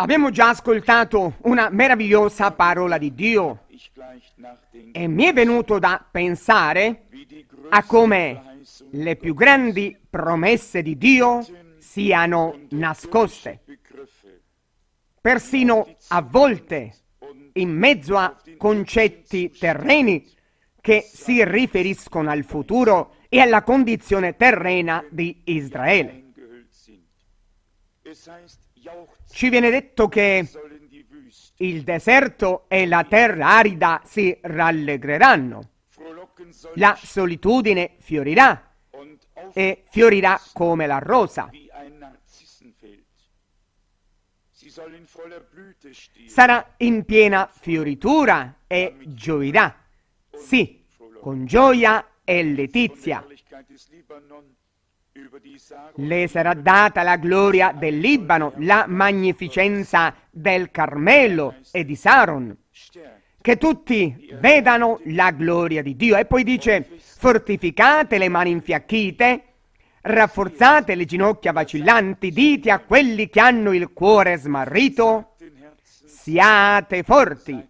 Abbiamo già ascoltato una meravigliosa parola di Dio e mi è venuto da pensare a come le più grandi promesse di Dio siano nascoste, persino a volte in mezzo a concetti terreni che si riferiscono al futuro e alla condizione terrena di Israele. Ci viene detto che il deserto e la terra arida si rallegreranno, la solitudine fiorirà e fiorirà come la rosa. Sarà in piena fioritura e gioirà, sì, con gioia e letizia. Le sarà data la gloria del Libano, la magnificenza del Carmelo e di Saron, che tutti vedano la gloria di Dio. E poi dice, fortificate le mani infiacchite, rafforzate le ginocchia vacillanti, dite a quelli che hanno il cuore smarrito, siate forti,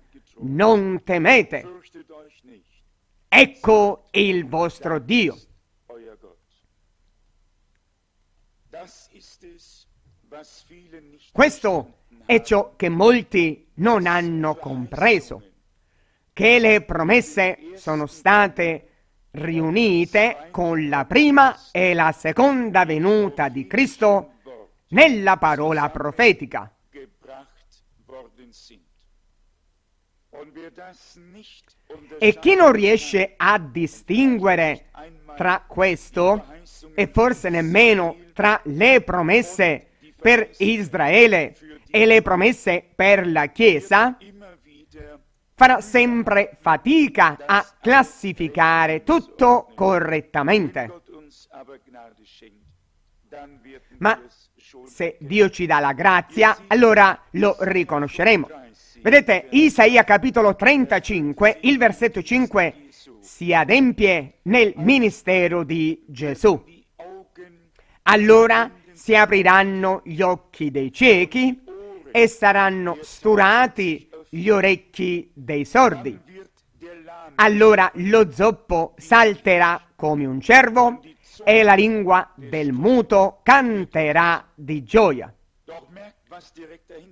non temete. Ecco il vostro Dio. Questo è ciò che molti non hanno compreso, che le promesse sono state riunite con la prima e la seconda venuta di Cristo nella parola profetica. E chi non riesce a distinguere tra questo e forse nemmeno tra le promesse per Israele e le promesse per la Chiesa, farà sempre fatica a classificare tutto correttamente. Ma se Dio ci dà la grazia, allora lo riconosceremo. Vedete, Isaia capitolo 35, il versetto 5, si adempie nel ministero di Gesù. Allora si apriranno gli occhi dei ciechi e saranno sturati gli orecchi dei sordi. Allora lo zoppo salterà come un cervo e la lingua del muto canterà di gioia.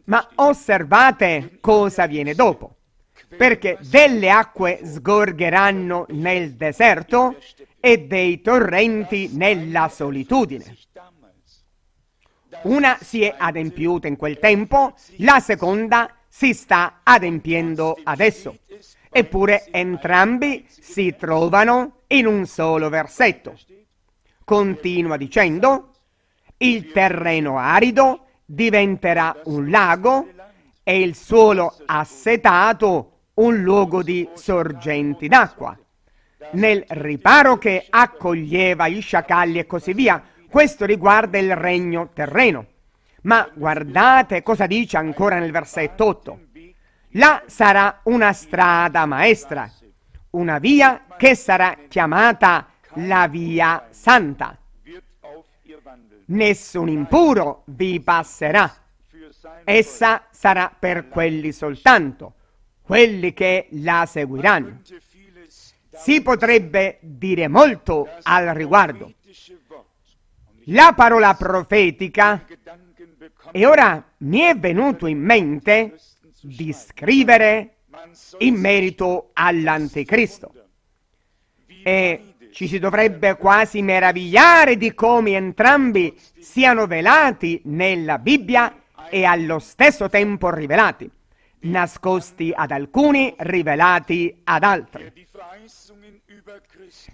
Ma osservate cosa viene dopo, perché delle acque sgorgeranno nel deserto e dei torrenti nella solitudine. Una si è adempiuta in quel tempo, la seconda si sta adempiendo adesso. Eppure entrambi si trovano in un solo versetto. Continua dicendo, il terreno arido diventerà un lago e il suolo assetato un luogo di sorgenti d'acqua. Nel riparo che accoglieva i sciacalli e così via, questo riguarda il regno terreno. Ma guardate cosa dice ancora nel versetto 8. Là sarà una strada maestra, una via che sarà chiamata la via santa. Nessun impuro vi passerà. Essa sarà per quelli soltanto, quelli che la seguiranno. Si potrebbe dire molto al riguardo la parola profetica e ora mi è venuto in mente di scrivere in merito all'anticristo e ci si dovrebbe quasi meravigliare di come entrambi siano velati nella Bibbia e allo stesso tempo rivelati nascosti ad alcuni, rivelati ad altri.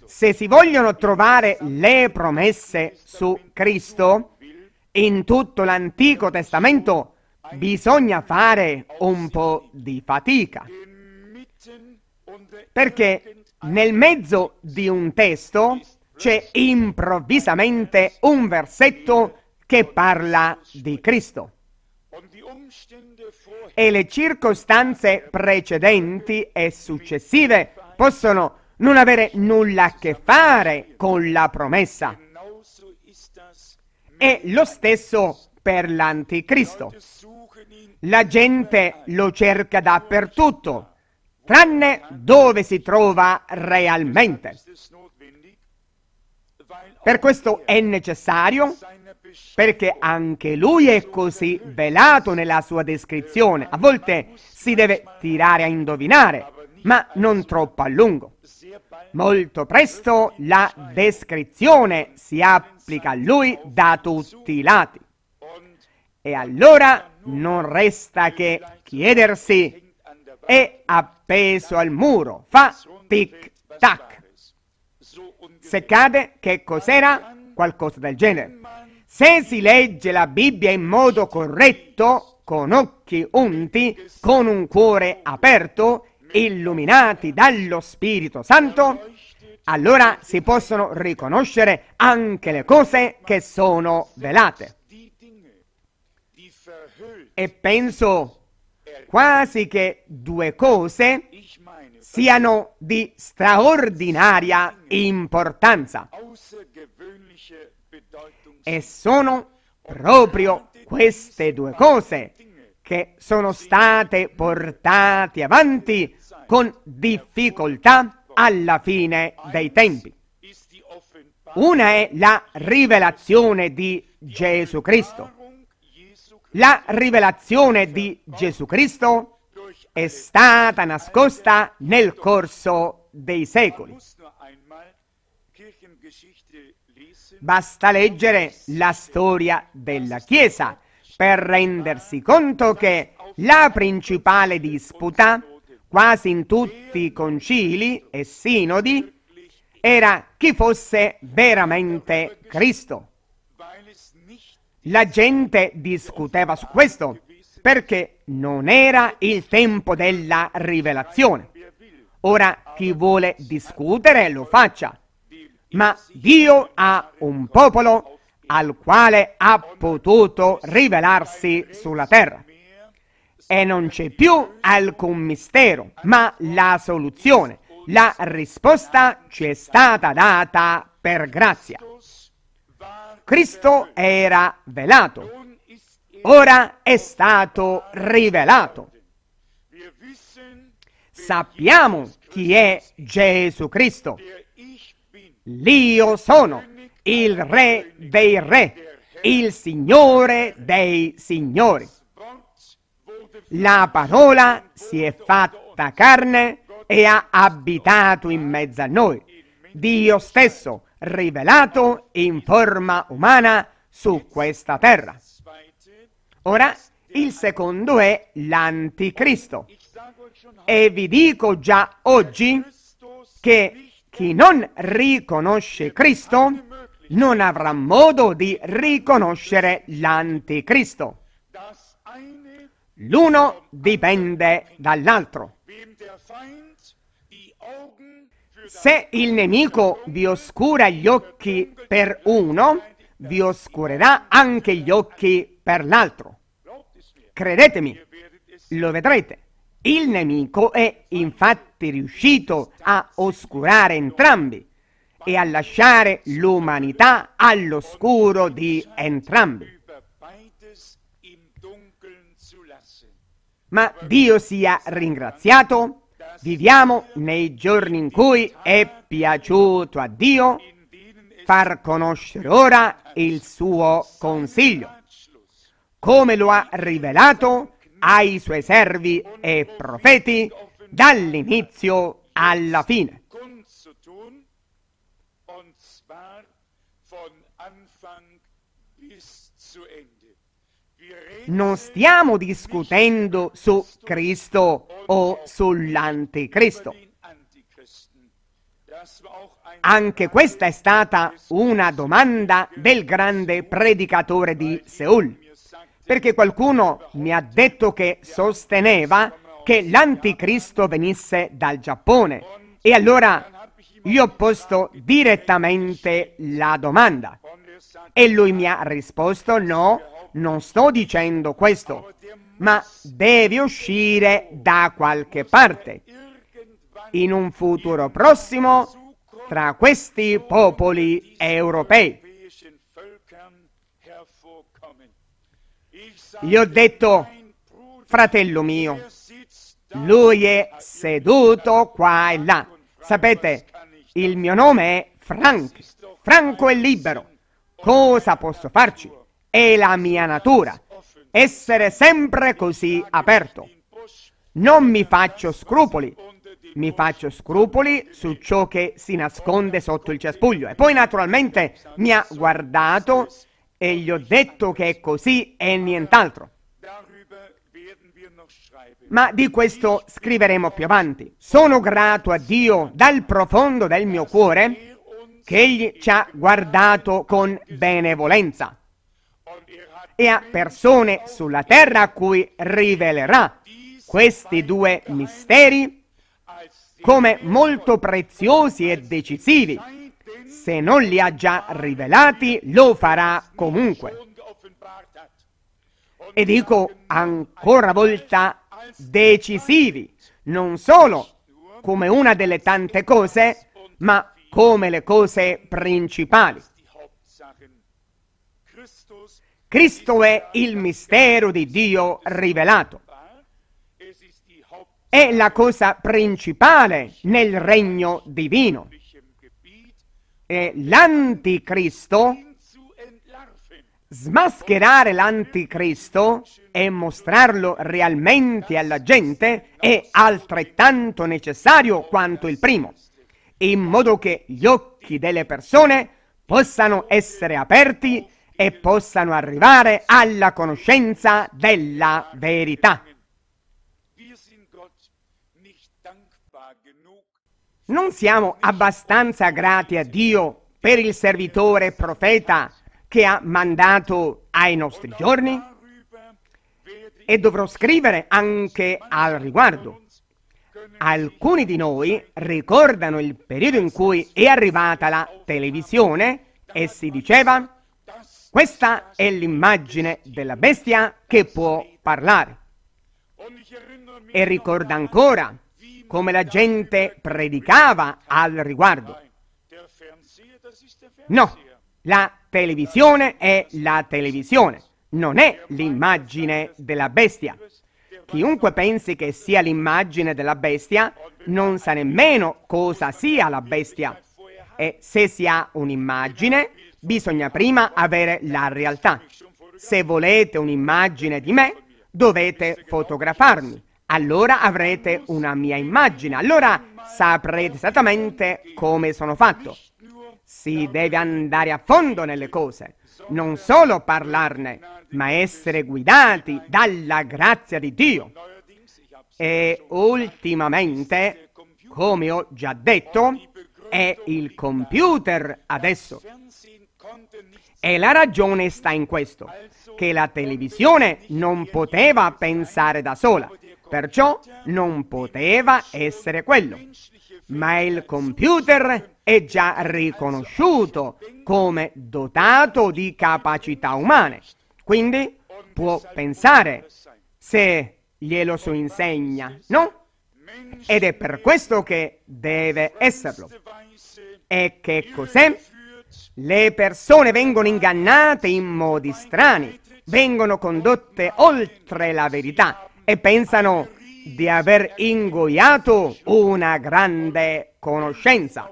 Se si vogliono trovare le promesse su Cristo, in tutto l'Antico Testamento bisogna fare un po' di fatica. Perché nel mezzo di un testo c'è improvvisamente un versetto che parla di Cristo e le circostanze precedenti e successive possono non avere nulla a che fare con la promessa. È lo stesso per l'anticristo. La gente lo cerca dappertutto, tranne dove si trova realmente. Per questo è necessario perché anche lui è così velato nella sua descrizione. A volte si deve tirare a indovinare, ma non troppo a lungo. Molto presto la descrizione si applica a lui da tutti i lati. E allora non resta che chiedersi, è appeso al muro, fa tic-tac. Se cade, che cos'era? Qualcosa del genere. Se si legge la Bibbia in modo corretto, con occhi unti, con un cuore aperto, illuminati dallo Spirito Santo, allora si possono riconoscere anche le cose che sono velate. E penso quasi che due cose siano di straordinaria importanza. E sono proprio queste due cose che sono state portate avanti con difficoltà alla fine dei tempi. Una è la rivelazione di Gesù Cristo. La rivelazione di Gesù Cristo è stata nascosta nel corso dei secoli. Basta leggere la storia della Chiesa per rendersi conto che la principale disputa, quasi in tutti i concili e sinodi, era chi fosse veramente Cristo. La gente discuteva su questo perché non era il tempo della rivelazione. Ora chi vuole discutere lo faccia, ma Dio ha un popolo al quale ha potuto rivelarsi sulla terra. E non c'è più alcun mistero, ma la soluzione, la risposta ci è stata data per grazia. Cristo era velato, ora è stato rivelato. Sappiamo chi è Gesù Cristo, L'Io sono il Re dei Re, il Signore dei Signori. La parola si è fatta carne e ha abitato in mezzo a noi. Dio stesso rivelato in forma umana su questa terra. Ora, il secondo è l'anticristo. E vi dico già oggi che chi non riconosce Cristo non avrà modo di riconoscere l'anticristo. L'uno dipende dall'altro. Se il nemico vi oscura gli occhi per uno, vi oscurerà anche gli occhi per l'altro. Credetemi, lo vedrete. Il nemico è infatti riuscito a oscurare entrambi e a lasciare l'umanità all'oscuro di entrambi. Ma Dio sia ringraziato, viviamo nei giorni in cui è piaciuto a Dio far conoscere ora il suo consiglio, come lo ha rivelato ai suoi servi e profeti dall'inizio alla fine. Non stiamo discutendo su Cristo o sull'anticristo. Anche questa è stata una domanda del grande predicatore di Seul perché qualcuno mi ha detto che sosteneva che l'anticristo venisse dal Giappone. E allora io ho posto direttamente la domanda e lui mi ha risposto no, non sto dicendo questo, ma devi uscire da qualche parte. In un futuro prossimo tra questi popoli europei. Gli ho detto, fratello mio, lui è seduto qua e là. Sapete, il mio nome è Frank. Franco è libero. Cosa posso farci? È la mia natura. Essere sempre così aperto. Non mi faccio scrupoli. Mi faccio scrupoli su ciò che si nasconde sotto il cespuglio. E poi naturalmente mi ha guardato e gli ho detto che è così e nient'altro. Ma di questo scriveremo più avanti. Sono grato a Dio dal profondo del mio cuore che Egli ci ha guardato con benevolenza e a persone sulla terra a cui rivelerà questi due misteri come molto preziosi e decisivi se non li ha già rivelati, lo farà comunque. E dico ancora una volta decisivi, non solo come una delle tante cose, ma come le cose principali. Cristo è il mistero di Dio rivelato. È la cosa principale nel regno divino eh, l'anticristo, smascherare l'anticristo e mostrarlo realmente alla gente è altrettanto necessario quanto il primo, in modo che gli occhi delle persone possano essere aperti e possano arrivare alla conoscenza della verità. non siamo abbastanza grati a Dio per il servitore profeta che ha mandato ai nostri giorni? E dovrò scrivere anche al riguardo. Alcuni di noi ricordano il periodo in cui è arrivata la televisione e si diceva questa è l'immagine della bestia che può parlare. E ricorda ancora come la gente predicava al riguardo. No, la televisione è la televisione, non è l'immagine della bestia. Chiunque pensi che sia l'immagine della bestia non sa nemmeno cosa sia la bestia. E se si ha un'immagine, bisogna prima avere la realtà. Se volete un'immagine di me, dovete fotografarmi allora avrete una mia immagine, allora saprete esattamente come sono fatto. Si deve andare a fondo nelle cose, non solo parlarne, ma essere guidati dalla grazia di Dio. E ultimamente, come ho già detto, è il computer adesso. E la ragione sta in questo, che la televisione non poteva pensare da sola Perciò non poteva essere quello. Ma il computer è già riconosciuto come dotato di capacità umane. Quindi può pensare se glielo si insegna, no? Ed è per questo che deve esserlo. E che cos'è? Le persone vengono ingannate in modi strani, vengono condotte oltre la verità e pensano di aver ingoiato una grande conoscenza.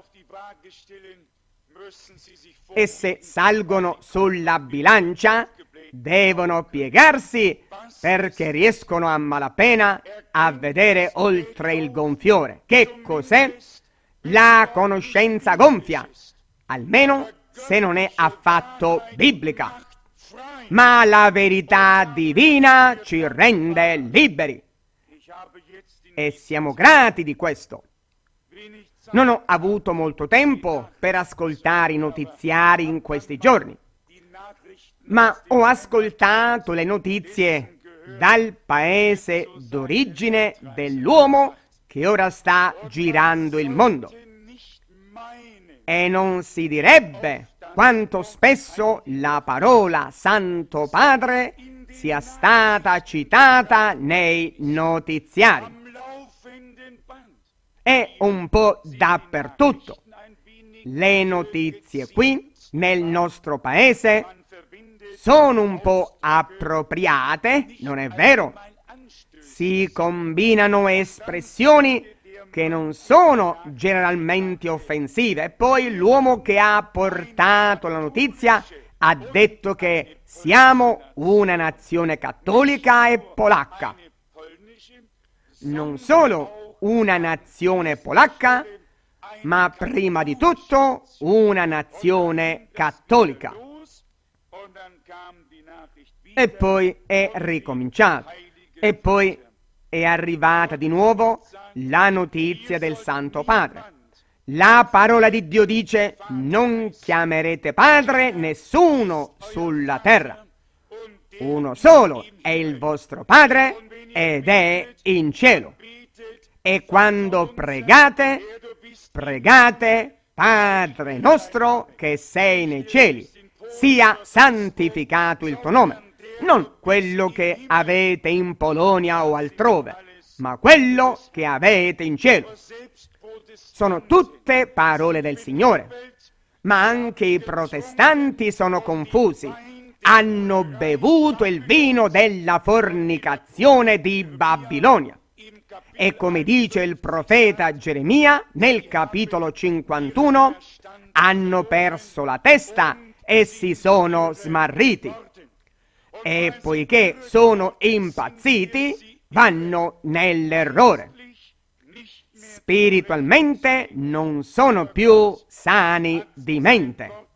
E se salgono sulla bilancia, devono piegarsi perché riescono a malapena a vedere oltre il gonfiore. Che cos'è? La conoscenza gonfia, almeno se non è affatto biblica ma la verità divina ci rende liberi. E siamo grati di questo. Non ho avuto molto tempo per ascoltare i notiziari in questi giorni, ma ho ascoltato le notizie dal paese d'origine dell'uomo che ora sta girando il mondo. E non si direbbe quanto spesso la parola Santo Padre sia stata citata nei notiziari. È un po' dappertutto. Le notizie qui, nel nostro paese, sono un po' appropriate, non è vero? Si combinano espressioni che non sono generalmente offensive. E poi l'uomo che ha portato la notizia ha detto che siamo una nazione cattolica e polacca. Non solo una nazione polacca, ma prima di tutto una nazione cattolica. E poi è ricominciato. E poi è arrivata di nuovo la notizia del Santo Padre. La parola di Dio dice, non chiamerete padre nessuno sulla terra. Uno solo è il vostro padre ed è in cielo. E quando pregate, pregate Padre nostro che sei nei cieli, sia santificato il tuo nome non quello che avete in Polonia o altrove, ma quello che avete in cielo. Sono tutte parole del Signore, ma anche i protestanti sono confusi. Hanno bevuto il vino della fornicazione di Babilonia. E come dice il profeta Geremia nel capitolo 51, hanno perso la testa e si sono smarriti e poiché sono impazziti vanno nell'errore. Spiritualmente non sono più sani di mente.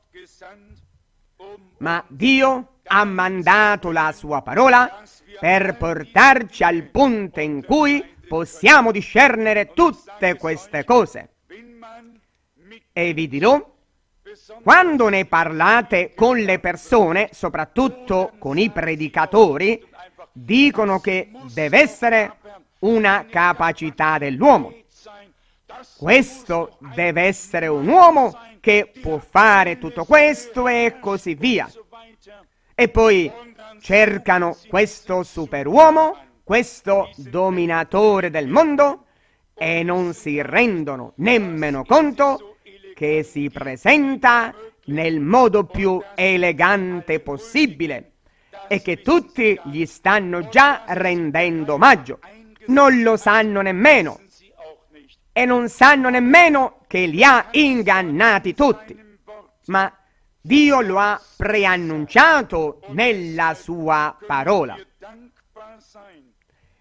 Ma Dio ha mandato la sua parola per portarci al punto in cui possiamo discernere tutte queste cose. E vi dirò quando ne parlate con le persone, soprattutto con i predicatori, dicono che deve essere una capacità dell'uomo. Questo deve essere un uomo che può fare tutto questo e così via. E poi cercano questo superuomo, questo dominatore del mondo e non si rendono nemmeno conto che si presenta nel modo più elegante possibile e che tutti gli stanno già rendendo omaggio. Non lo sanno nemmeno e non sanno nemmeno che li ha ingannati tutti. Ma Dio lo ha preannunciato nella sua parola.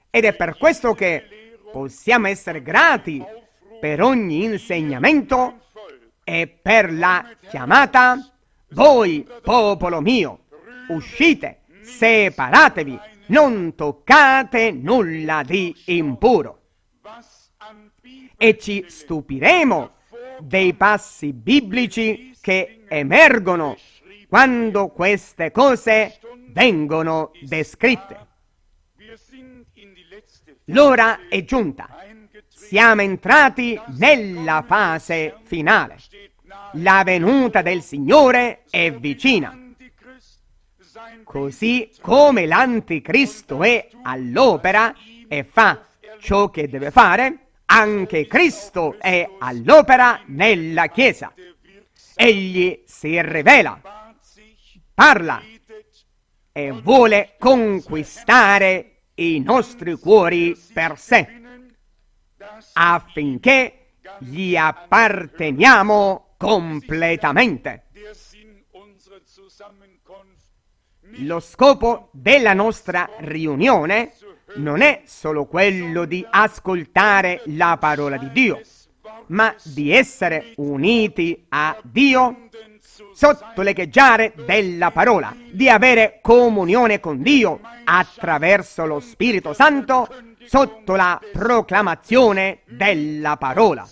Ed è per questo che possiamo essere grati per ogni insegnamento e per la chiamata, voi, popolo mio, uscite, separatevi, non toccate nulla di impuro. E ci stupiremo dei passi biblici che emergono quando queste cose vengono descritte. L'ora è giunta. Siamo entrati nella fase finale la venuta del Signore è vicina. Così come l'anticristo è all'opera e fa ciò che deve fare, anche Cristo è all'opera nella Chiesa. Egli si rivela, parla e vuole conquistare i nostri cuori per sé, affinché gli apparteniamo completamente. Lo scopo della nostra riunione non è solo quello di ascoltare la parola di Dio, ma di essere uniti a Dio sotto l'echeggiare della parola, di avere comunione con Dio attraverso lo Spirito Santo sotto la proclamazione della parola.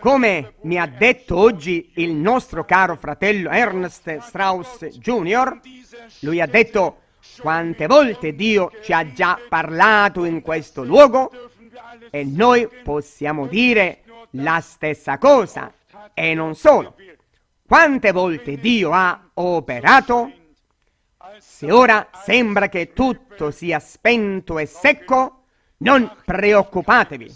Come mi ha detto oggi il nostro caro fratello Ernst Strauss Jr., lui ha detto quante volte Dio ci ha già parlato in questo luogo e noi possiamo dire la stessa cosa e non solo. Quante volte Dio ha operato? Se ora sembra che tutto sia spento e secco, non preoccupatevi.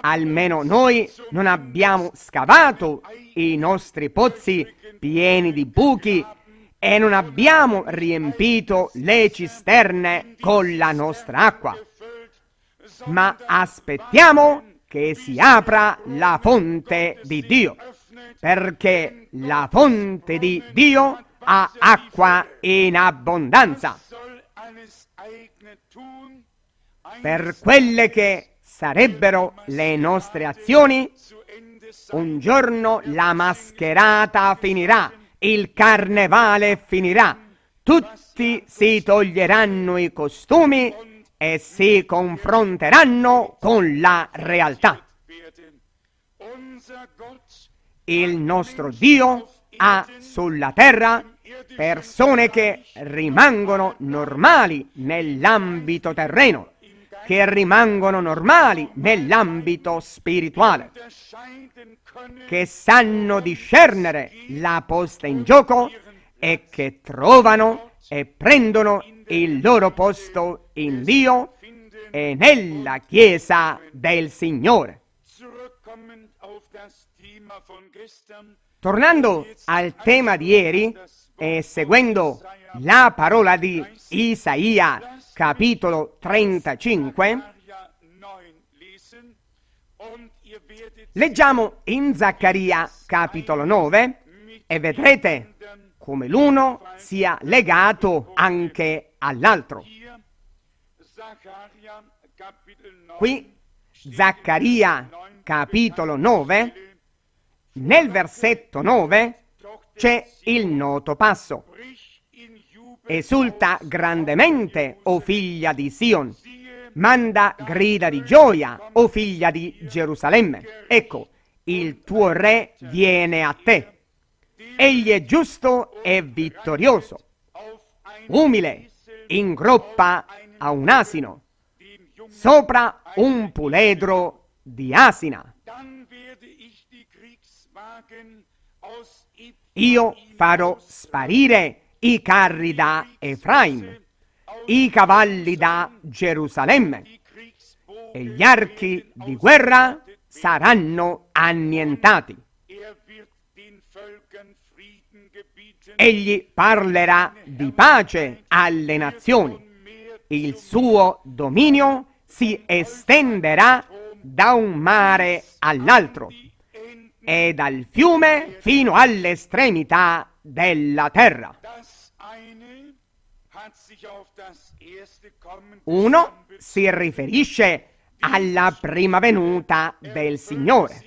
Almeno noi non abbiamo scavato i nostri pozzi pieni di buchi e non abbiamo riempito le cisterne con la nostra acqua. Ma aspettiamo che si apra la fonte di Dio, perché la fonte di Dio ha acqua in abbondanza. Per quelle che sarebbero le nostre azioni? Un giorno la mascherata finirà, il carnevale finirà, tutti si toglieranno i costumi e si confronteranno con la realtà. Il nostro Dio ha sulla terra persone che rimangono normali nell'ambito terreno che rimangono normali nell'ambito spirituale, che sanno discernere la posta in gioco e che trovano e prendono il loro posto in Dio e nella Chiesa del Signore. Tornando al tema di ieri e seguendo la parola di Isaia capitolo 35, leggiamo in Zaccaria capitolo 9 e vedrete come l'uno sia legato anche all'altro. Qui Zaccaria capitolo 9, nel versetto 9 c'è il noto passo. Esulta grandemente, o figlia di Sion. Manda grida di gioia, o figlia di Gerusalemme. Ecco, il tuo re viene a te. Egli è giusto e vittorioso, umile, in groppa a un asino, sopra un puledro di asina. Io farò sparire i carri da Efraim, i cavalli da Gerusalemme e gli archi di guerra saranno annientati. Egli parlerà di pace alle nazioni. Il suo dominio si estenderà da un mare all'altro e dal fiume fino all'estremità della terra. Uno si riferisce alla prima venuta del Signore.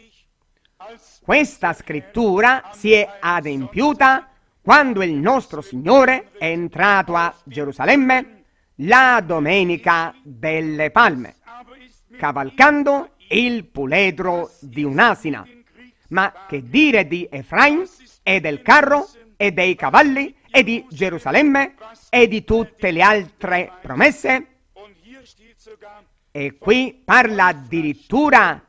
Questa scrittura si è adempiuta quando il nostro Signore è entrato a Gerusalemme la domenica delle palme, cavalcando il puledro di un'asina. Ma che dire di Efraim e del carro e dei cavalli e di Gerusalemme e di tutte le altre promesse. E qui parla addirittura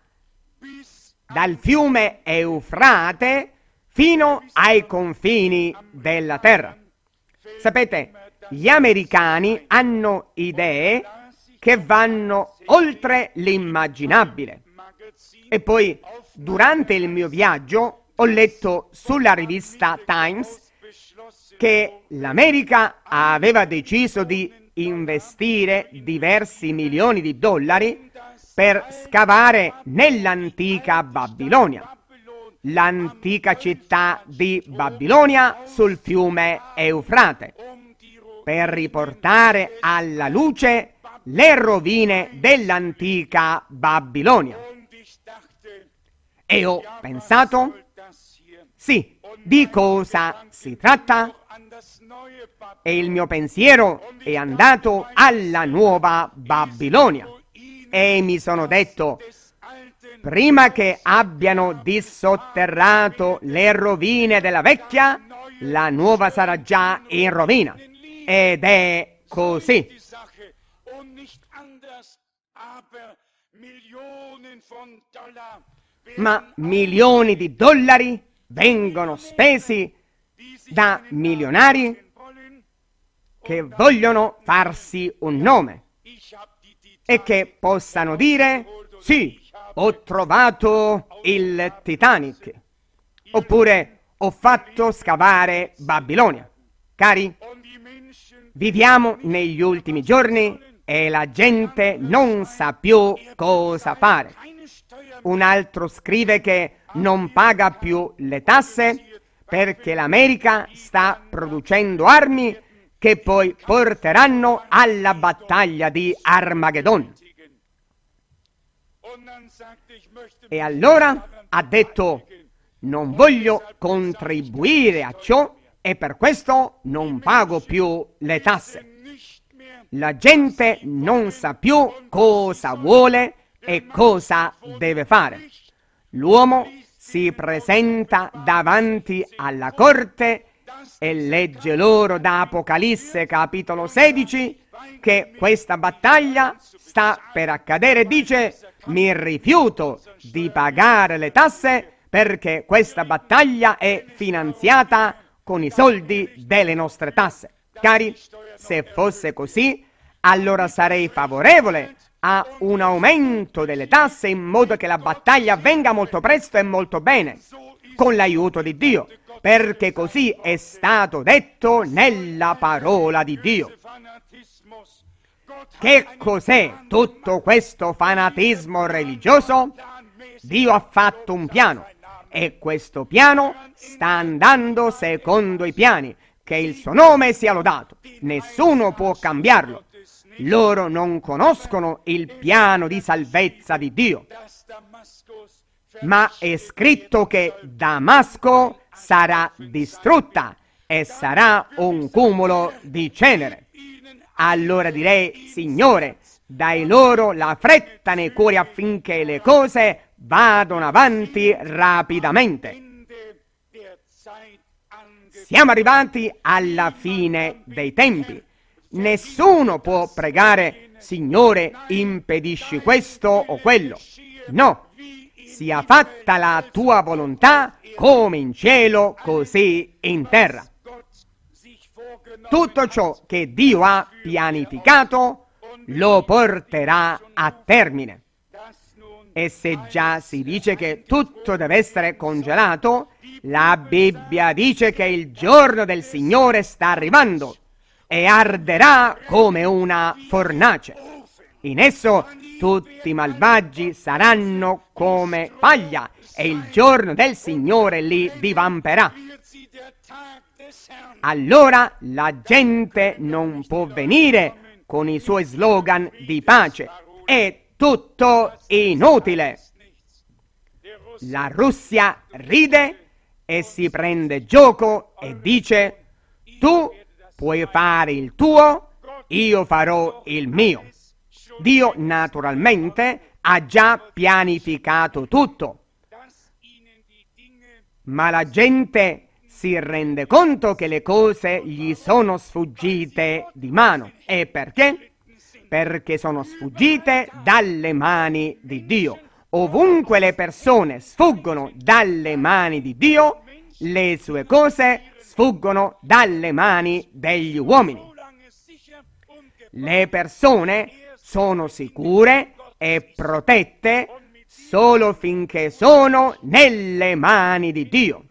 dal fiume Eufrate fino ai confini della terra. Sapete, gli americani hanno idee che vanno oltre l'immaginabile. E poi, durante il mio viaggio, ho letto sulla rivista Times che l'America aveva deciso di investire diversi milioni di dollari per scavare nell'antica Babilonia, l'antica città di Babilonia sul fiume Eufrate, per riportare alla luce le rovine dell'antica Babilonia. E ho pensato, sì, di cosa si tratta? E il mio pensiero è andato alla nuova Babilonia. E mi sono detto, prima che abbiano dissotterrato le rovine della vecchia, la nuova sarà già in rovina. Ed è così. Ma milioni di dollari vengono spesi da milionari che vogliono farsi un nome e che possano dire sì, ho trovato il Titanic oppure ho fatto scavare Babilonia. Cari, viviamo negli ultimi giorni e la gente non sa più cosa fare. Un altro scrive che non paga più le tasse perché l'America sta producendo armi che poi porteranno alla battaglia di Armageddon. E allora ha detto, non voglio contribuire a ciò e per questo non pago più le tasse. La gente non sa più cosa vuole e cosa deve fare. L'uomo si presenta davanti alla corte e legge loro da Apocalisse capitolo 16 che questa battaglia sta per accadere. Dice, mi rifiuto di pagare le tasse perché questa battaglia è finanziata con i soldi delle nostre tasse. Cari, se fosse così, allora sarei favorevole a un aumento delle tasse in modo che la battaglia avvenga molto presto e molto bene, con l'aiuto di Dio, perché così è stato detto nella parola di Dio. Che cos'è tutto questo fanatismo religioso? Dio ha fatto un piano e questo piano sta andando secondo i piani. Che il suo nome sia lodato. Nessuno può cambiarlo. Loro non conoscono il piano di salvezza di Dio, ma è scritto che Damasco sarà distrutta e sarà un cumulo di cenere. Allora direi, Signore, dai loro la fretta nei cuori affinché le cose vadano avanti rapidamente. Siamo arrivati alla fine dei tempi Nessuno può pregare, Signore, impedisci questo o quello. No, sia fatta la tua volontà come in cielo, così in terra. Tutto ciò che Dio ha pianificato lo porterà a termine. E se già si dice che tutto deve essere congelato, la Bibbia dice che il giorno del Signore sta arrivando e arderà come una fornace. In esso tutti i malvagi saranno come paglia e il giorno del Signore li divamperà. Allora la gente non può venire con i suoi slogan di pace. È tutto inutile. La Russia ride e si prende gioco e dice tu puoi fare il tuo, io farò il mio. Dio naturalmente ha già pianificato tutto, ma la gente si rende conto che le cose gli sono sfuggite di mano. E perché? Perché sono sfuggite dalle mani di Dio. Ovunque le persone sfuggono dalle mani di Dio, le sue cose sono sfuggono dalle mani degli uomini. Le persone sono sicure e protette solo finché sono nelle mani di Dio.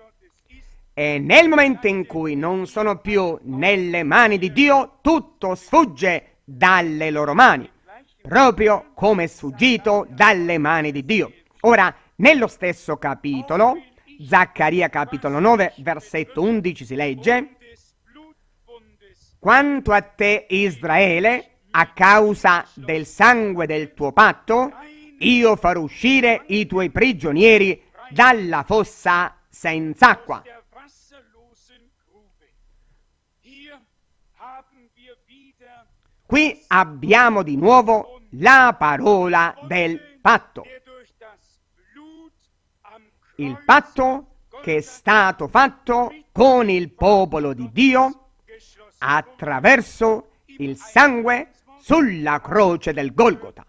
E nel momento in cui non sono più nelle mani di Dio, tutto sfugge dalle loro mani, proprio come è sfuggito dalle mani di Dio. Ora, nello stesso capitolo, Zaccaria capitolo 9, versetto 11 si legge, Quanto a te Israele, a causa del sangue del tuo patto, io farò uscire i tuoi prigionieri dalla fossa senza acqua. Qui abbiamo di nuovo la parola del patto il patto che è stato fatto con il popolo di Dio attraverso il sangue sulla croce del Golgota.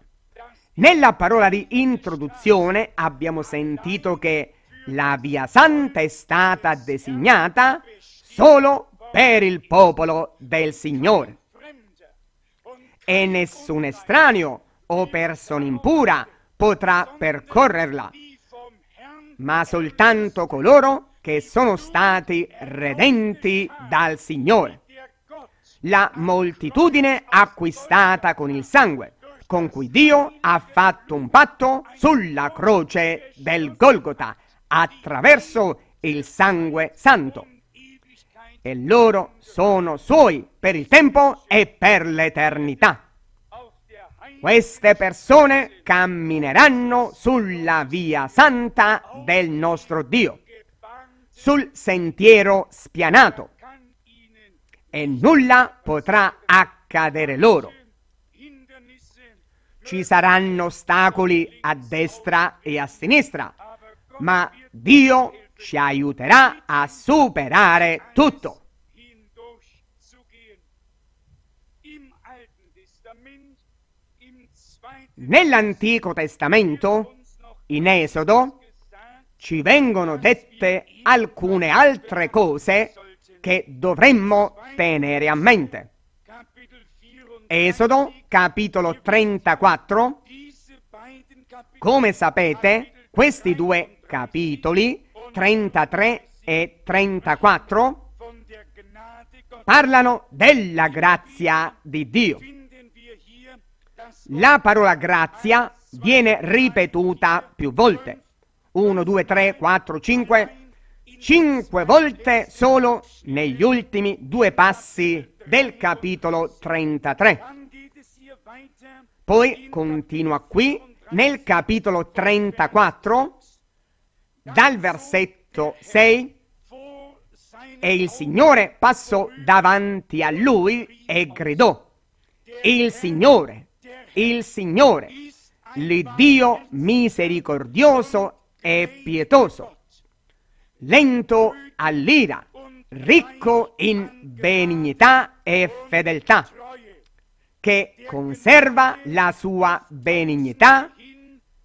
Nella parola di introduzione abbiamo sentito che la via santa è stata designata solo per il popolo del Signore. E nessun estraneo o persona impura potrà percorrerla ma soltanto coloro che sono stati redenti dal Signore. La moltitudine acquistata con il sangue, con cui Dio ha fatto un patto sulla croce del Golgota, attraverso il sangue santo. E loro sono suoi per il tempo e per l'eternità. Queste persone cammineranno sulla via santa del nostro Dio, sul sentiero spianato, e nulla potrà accadere loro. Ci saranno ostacoli a destra e a sinistra, ma Dio ci aiuterà a superare tutto. Nell'Antico Testamento, in Esodo, ci vengono dette alcune altre cose che dovremmo tenere a mente. Esodo, capitolo 34. Come sapete, questi due capitoli, 33 e 34, parlano della grazia di Dio. La parola grazia viene ripetuta più volte. 1, 2, 3, 4, 5. Cinque volte solo negli ultimi due passi del capitolo 33. Poi continua qui nel capitolo 34 dal versetto 6 e il Signore passò davanti a lui e gridò, il Signore, il Signore, l'Iddio misericordioso e pietoso, lento all'ira, ricco in benignità e fedeltà, che conserva la sua benignità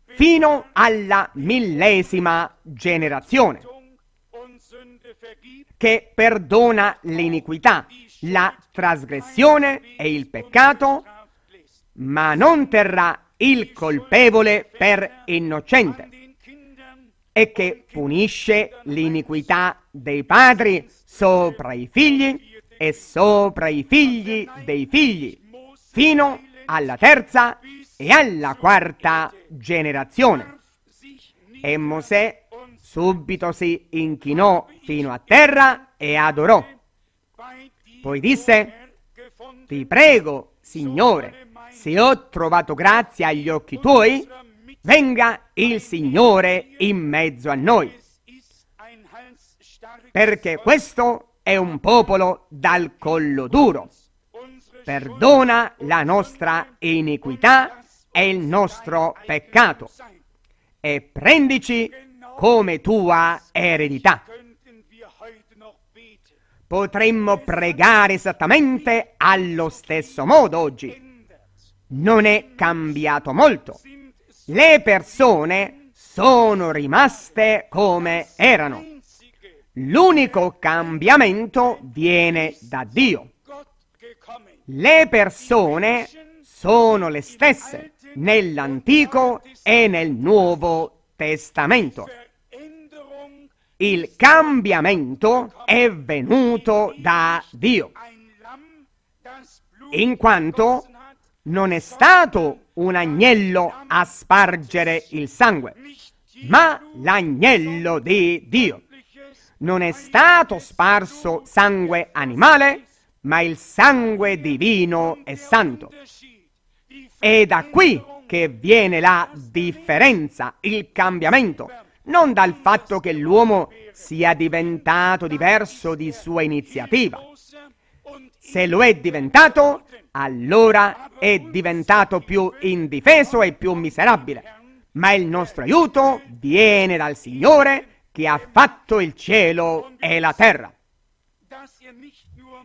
fino alla millesima generazione, che perdona l'iniquità, la trasgressione e il peccato ma non terrà il colpevole per innocente e che punisce l'iniquità dei padri sopra i figli e sopra i figli dei figli, fino alla terza e alla quarta generazione. E Mosè subito si inchinò fino a terra e adorò. Poi disse, ti prego, Signore, se ho trovato grazia agli occhi tuoi, venga il Signore in mezzo a noi. Perché questo è un popolo dal collo duro. Perdona la nostra iniquità e il nostro peccato e prendici come tua eredità. Potremmo pregare esattamente allo stesso modo oggi non è cambiato molto. Le persone sono rimaste come erano. L'unico cambiamento viene da Dio. Le persone sono le stesse nell'Antico e nel Nuovo Testamento. Il cambiamento è venuto da Dio, in quanto non è stato un agnello a spargere il sangue, ma l'agnello di Dio. Non è stato sparso sangue animale, ma il sangue divino e santo. È da qui che viene la differenza, il cambiamento, non dal fatto che l'uomo sia diventato diverso di sua iniziativa, se lo è diventato, allora è diventato più indifeso e più miserabile. Ma il nostro aiuto viene dal Signore che ha fatto il cielo e la terra.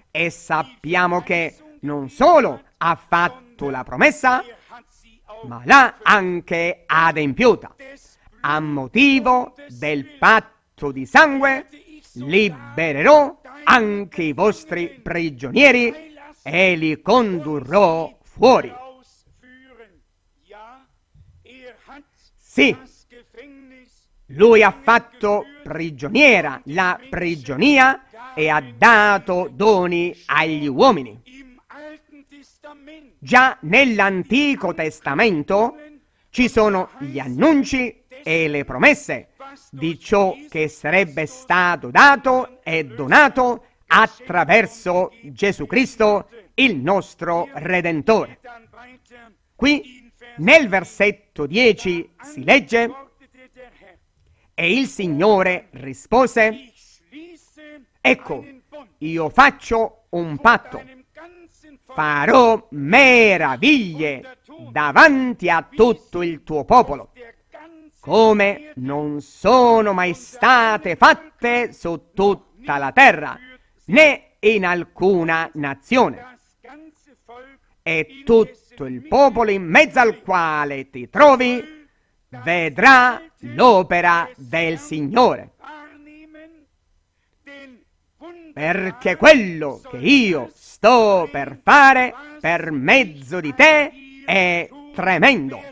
E sappiamo che non solo ha fatto la promessa, ma l'ha anche adempiuta. A motivo del patto di sangue libererò anche i vostri prigionieri e li condurrò fuori. Sì, lui ha fatto prigioniera la prigionia e ha dato doni agli uomini. Già nell'Antico Testamento ci sono gli annunci e le promesse di ciò che sarebbe stato dato e donato attraverso Gesù Cristo, il nostro Redentore. Qui nel versetto 10 si legge, e il Signore rispose, ecco, io faccio un patto, farò meraviglie davanti a tutto il tuo popolo, come non sono mai state fatte su tutta la terra, né in alcuna nazione. E tutto il popolo in mezzo al quale ti trovi vedrà l'opera del Signore. Perché quello che io sto per fare per mezzo di te è tremendo.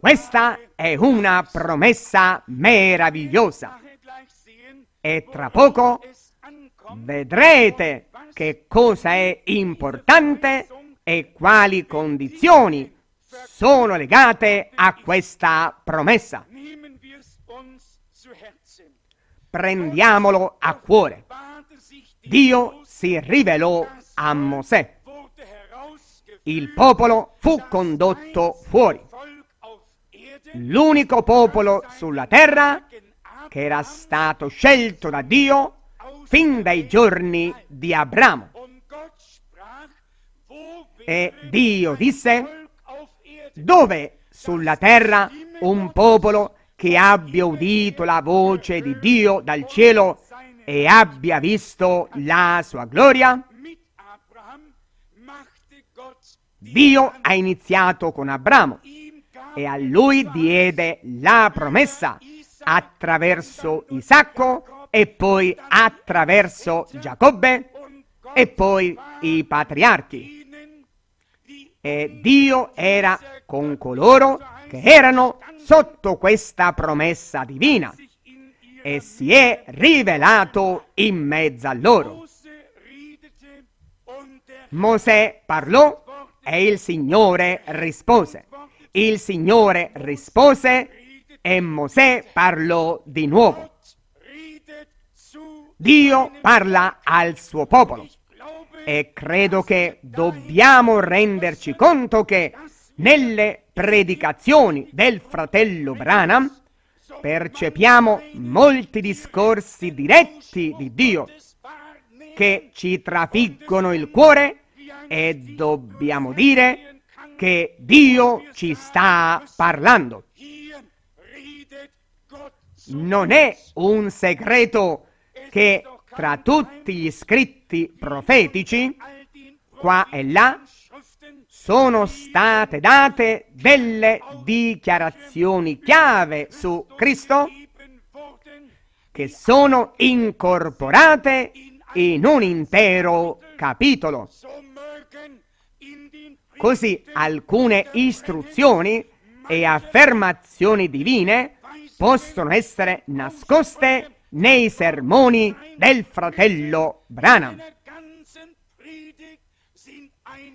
Questa è una promessa meravigliosa e tra poco vedrete che cosa è importante e quali condizioni sono legate a questa promessa. Prendiamolo a cuore. Dio si rivelò a Mosè il popolo fu condotto fuori. L'unico popolo sulla terra che era stato scelto da Dio fin dai giorni di Abramo. E Dio disse, dove sulla terra un popolo che abbia udito la voce di Dio dal cielo e abbia visto la sua gloria? Dio ha iniziato con Abramo e a lui diede la promessa attraverso Isacco e poi attraverso Giacobbe e poi i patriarchi. E Dio era con coloro che erano sotto questa promessa divina e si è rivelato in mezzo a loro. Mosè parlò e il Signore rispose. Il Signore rispose e Mosè parlò di nuovo. Dio parla al suo popolo e credo che dobbiamo renderci conto che nelle predicazioni del fratello Branham percepiamo molti discorsi diretti di Dio che ci trafiggono il cuore e dobbiamo dire che Dio ci sta parlando. Non è un segreto che tra tutti gli scritti profetici, qua e là, sono state date delle dichiarazioni chiave su Cristo che sono incorporate in un intero capitolo. Così alcune istruzioni e affermazioni divine possono essere nascoste nei sermoni del fratello Branham.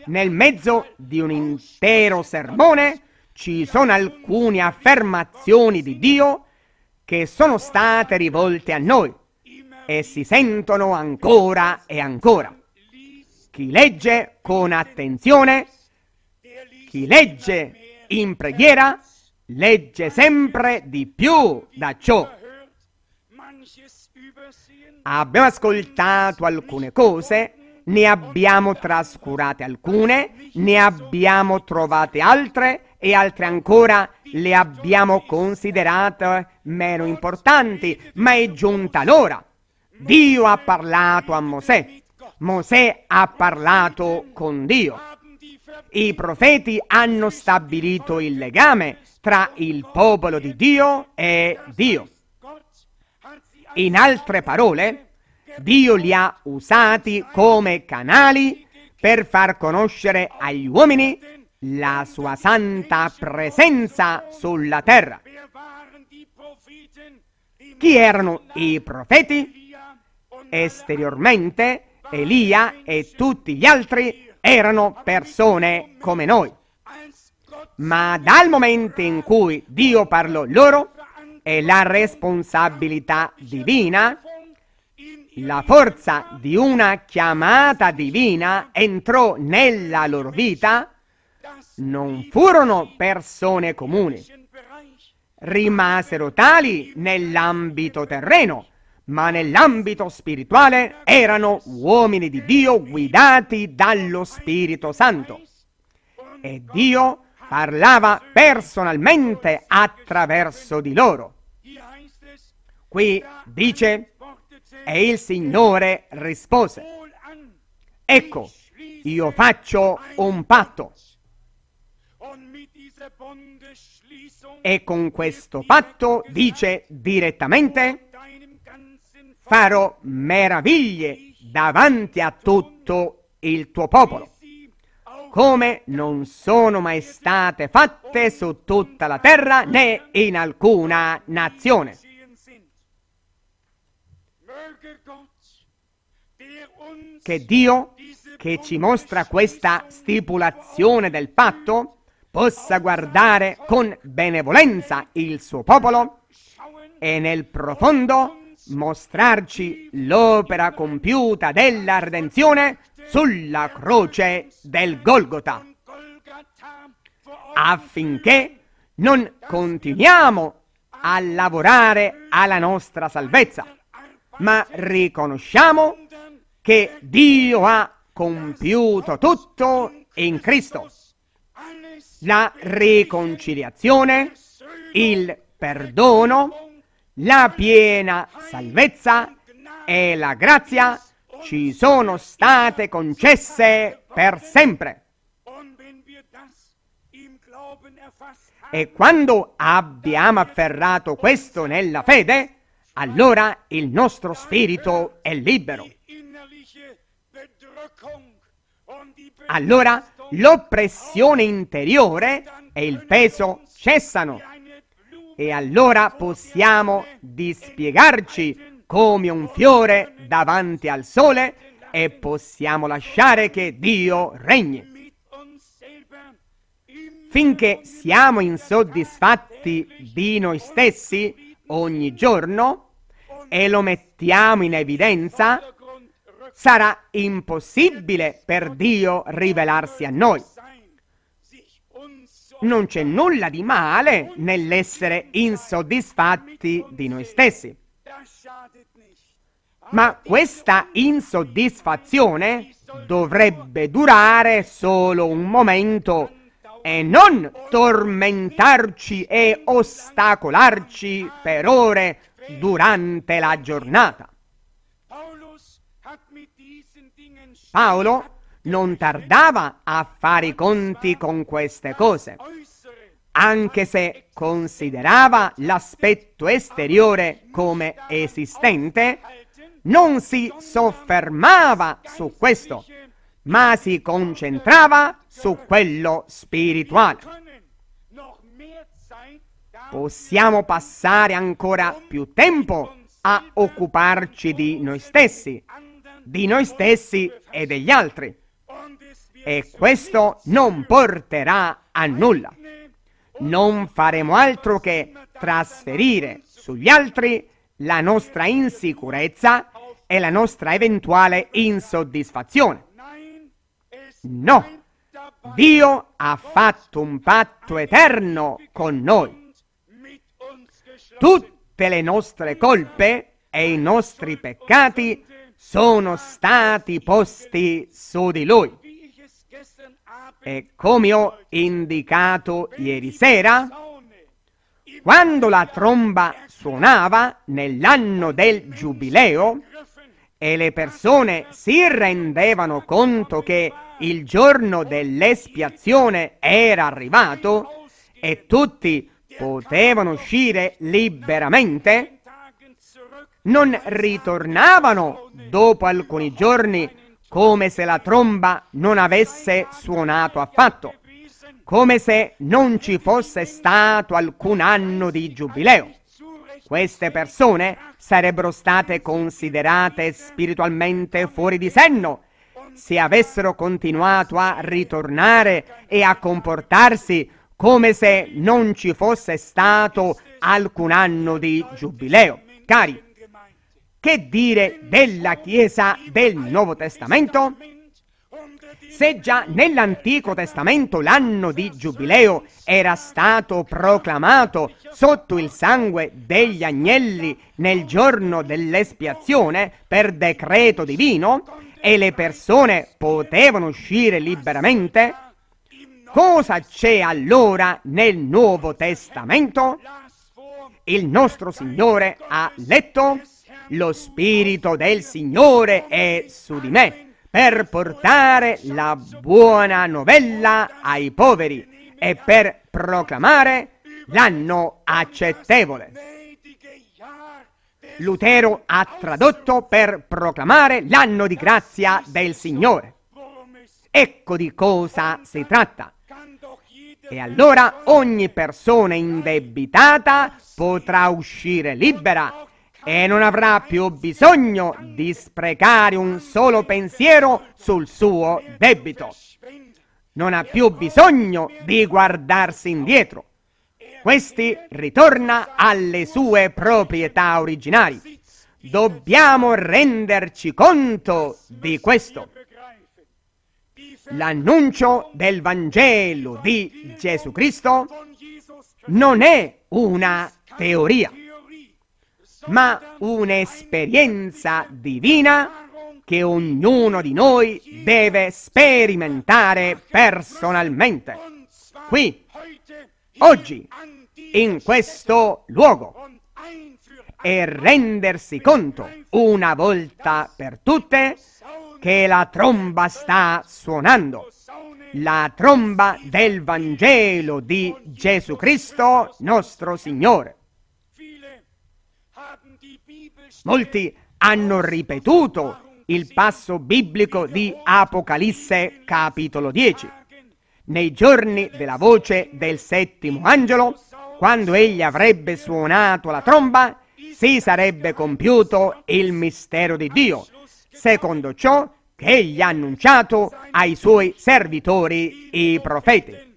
Nel mezzo di un intero sermone ci sono alcune affermazioni di Dio che sono state rivolte a noi e si sentono ancora e ancora. Chi legge con attenzione chi legge in preghiera legge sempre di più da ciò. Abbiamo ascoltato alcune cose, ne abbiamo trascurate alcune, ne abbiamo trovate altre e altre ancora le abbiamo considerate meno importanti, ma è giunta l'ora. Dio ha parlato a Mosè, Mosè ha parlato con Dio. I profeti hanno stabilito il legame tra il popolo di Dio e Dio. In altre parole, Dio li ha usati come canali per far conoscere agli uomini la sua santa presenza sulla terra. Chi erano i profeti? Esteriormente Elia e tutti gli altri erano persone come noi. Ma dal momento in cui Dio parlò loro e la responsabilità divina, la forza di una chiamata divina entrò nella loro vita, non furono persone comuni, rimasero tali nell'ambito terreno, ma nell'ambito spirituale erano uomini di Dio guidati dallo Spirito Santo. E Dio parlava personalmente attraverso di loro. Qui dice, e il Signore rispose, ecco, io faccio un patto. E con questo patto dice direttamente, farò meraviglie davanti a tutto il tuo popolo, come non sono mai state fatte su tutta la terra né in alcuna nazione. Che Dio, che ci mostra questa stipulazione del patto, possa guardare con benevolenza il suo popolo e nel profondo mostrarci l'opera compiuta della redenzione sulla croce del Golgota, affinché non continuiamo a lavorare alla nostra salvezza, ma riconosciamo che Dio ha compiuto tutto in Cristo. La riconciliazione, il perdono, la piena salvezza e la grazia ci sono state concesse per sempre. E quando abbiamo afferrato questo nella fede, allora il nostro spirito è libero. Allora l'oppressione interiore e il peso cessano e allora possiamo dispiegarci come un fiore davanti al sole e possiamo lasciare che Dio regni. Finché siamo insoddisfatti di noi stessi ogni giorno e lo mettiamo in evidenza, sarà impossibile per Dio rivelarsi a noi non c'è nulla di male nell'essere insoddisfatti di noi stessi. Ma questa insoddisfazione dovrebbe durare solo un momento e non tormentarci e ostacolarci per ore durante la giornata. Paolo non tardava a fare i conti con queste cose, anche se considerava l'aspetto esteriore come esistente, non si soffermava su questo, ma si concentrava su quello spirituale. Possiamo passare ancora più tempo a occuparci di noi stessi, di noi stessi e degli altri e questo non porterà a nulla. Non faremo altro che trasferire sugli altri la nostra insicurezza e la nostra eventuale insoddisfazione. No, Dio ha fatto un patto eterno con noi. Tutte le nostre colpe e i nostri peccati sono stati posti su di lui. E come ho indicato ieri sera, quando la tromba suonava nell'anno del giubileo e le persone si rendevano conto che il giorno dell'espiazione era arrivato e tutti potevano uscire liberamente, non ritornavano dopo alcuni giorni come se la tromba non avesse suonato affatto, come se non ci fosse stato alcun anno di giubileo. Queste persone sarebbero state considerate spiritualmente fuori di senno se avessero continuato a ritornare e a comportarsi come se non ci fosse stato alcun anno di giubileo. Cari, che dire della Chiesa del Nuovo Testamento? Se già nell'Antico Testamento l'anno di giubileo era stato proclamato sotto il sangue degli agnelli nel giorno dell'espiazione per decreto divino e le persone potevano uscire liberamente, cosa c'è allora nel Nuovo Testamento? Il nostro Signore ha letto lo Spirito del Signore è su di me per portare la buona novella ai poveri e per proclamare l'anno accettevole. Lutero ha tradotto per proclamare l'anno di grazia del Signore. Ecco di cosa si tratta. E allora ogni persona indebitata potrà uscire libera e non avrà più bisogno di sprecare un solo pensiero sul suo debito. Non ha più bisogno di guardarsi indietro. Questi ritorna alle sue proprietà originali. Dobbiamo renderci conto di questo. L'annuncio del Vangelo di Gesù Cristo non è una teoria ma un'esperienza divina che ognuno di noi deve sperimentare personalmente. Qui, oggi, in questo luogo. E rendersi conto, una volta per tutte, che la tromba sta suonando. La tromba del Vangelo di Gesù Cristo, nostro Signore. Molti hanno ripetuto il passo biblico di Apocalisse capitolo 10. Nei giorni della voce del settimo angelo, quando egli avrebbe suonato la tromba, si sarebbe compiuto il mistero di Dio, secondo ciò che egli ha annunciato ai suoi servitori i profeti.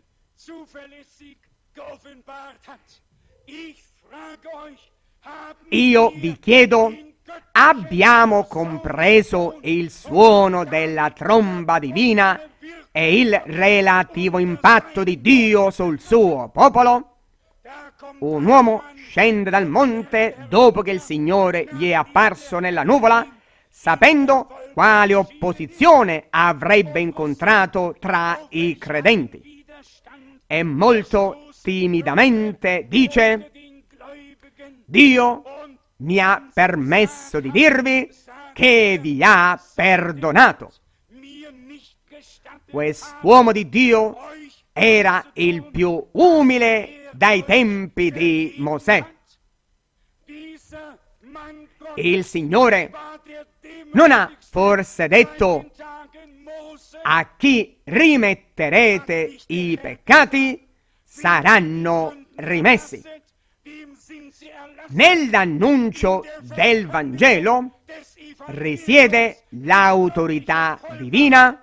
Io vi chiedo, abbiamo compreso il suono della tromba divina e il relativo impatto di Dio sul suo popolo? Un uomo scende dal monte dopo che il Signore gli è apparso nella nuvola, sapendo quale opposizione avrebbe incontrato tra i credenti. E molto timidamente dice, Dio mi ha permesso di dirvi che vi ha perdonato. Quest'uomo di Dio era il più umile dai tempi di Mosè. Il Signore non ha forse detto a chi rimetterete i peccati saranno rimessi. Nell'annuncio del Vangelo risiede l'autorità divina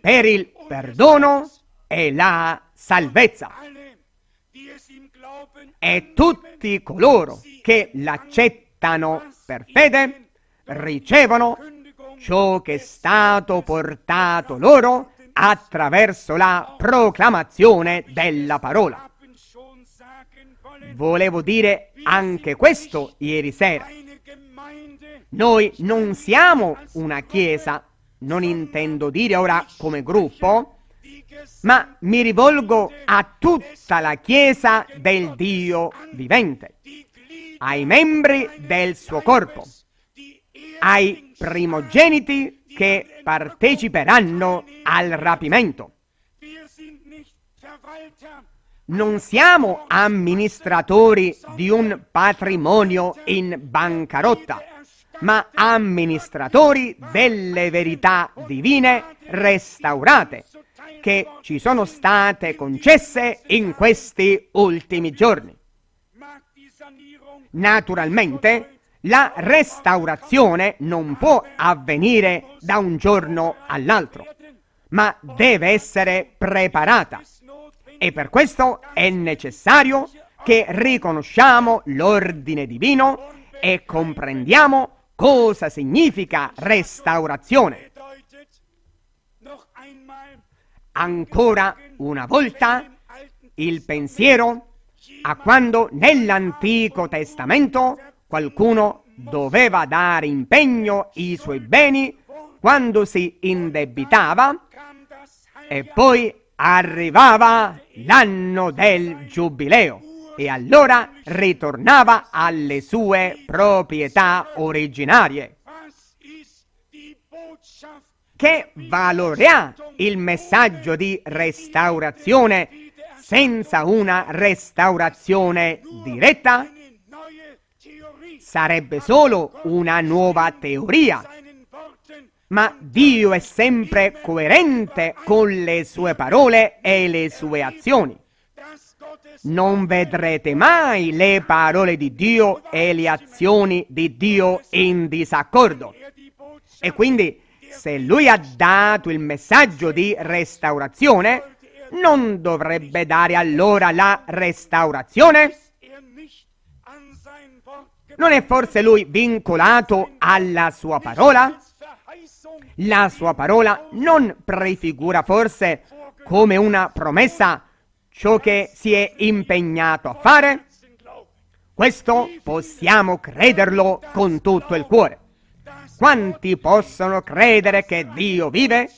per il perdono e la salvezza. E tutti coloro che l'accettano per fede ricevono ciò che è stato portato loro attraverso la proclamazione della parola. Volevo dire anche questo ieri sera. Noi non siamo una chiesa, non intendo dire ora come gruppo, ma mi rivolgo a tutta la chiesa del Dio vivente, ai membri del suo corpo, ai primogeniti che parteciperanno al rapimento non siamo amministratori di un patrimonio in bancarotta, ma amministratori delle verità divine restaurate che ci sono state concesse in questi ultimi giorni. Naturalmente, la restaurazione non può avvenire da un giorno all'altro, ma deve essere preparata e per questo è necessario che riconosciamo l'ordine divino e comprendiamo cosa significa restaurazione. Ancora una volta il pensiero a quando nell'Antico Testamento qualcuno doveva dare impegno i suoi beni quando si indebitava e poi Arrivava l'anno del giubileo e allora ritornava alle sue proprietà originarie. Che valore ha il messaggio di restaurazione senza una restaurazione diretta? Sarebbe solo una nuova teoria ma Dio è sempre coerente con le sue parole e le sue azioni. Non vedrete mai le parole di Dio e le azioni di Dio in disaccordo. E quindi se lui ha dato il messaggio di restaurazione, non dovrebbe dare allora la restaurazione? Non è forse lui vincolato alla sua parola? La sua parola non prefigura forse come una promessa ciò che si è impegnato a fare? Questo possiamo crederlo con tutto il cuore. Quanti possono credere che Dio vive,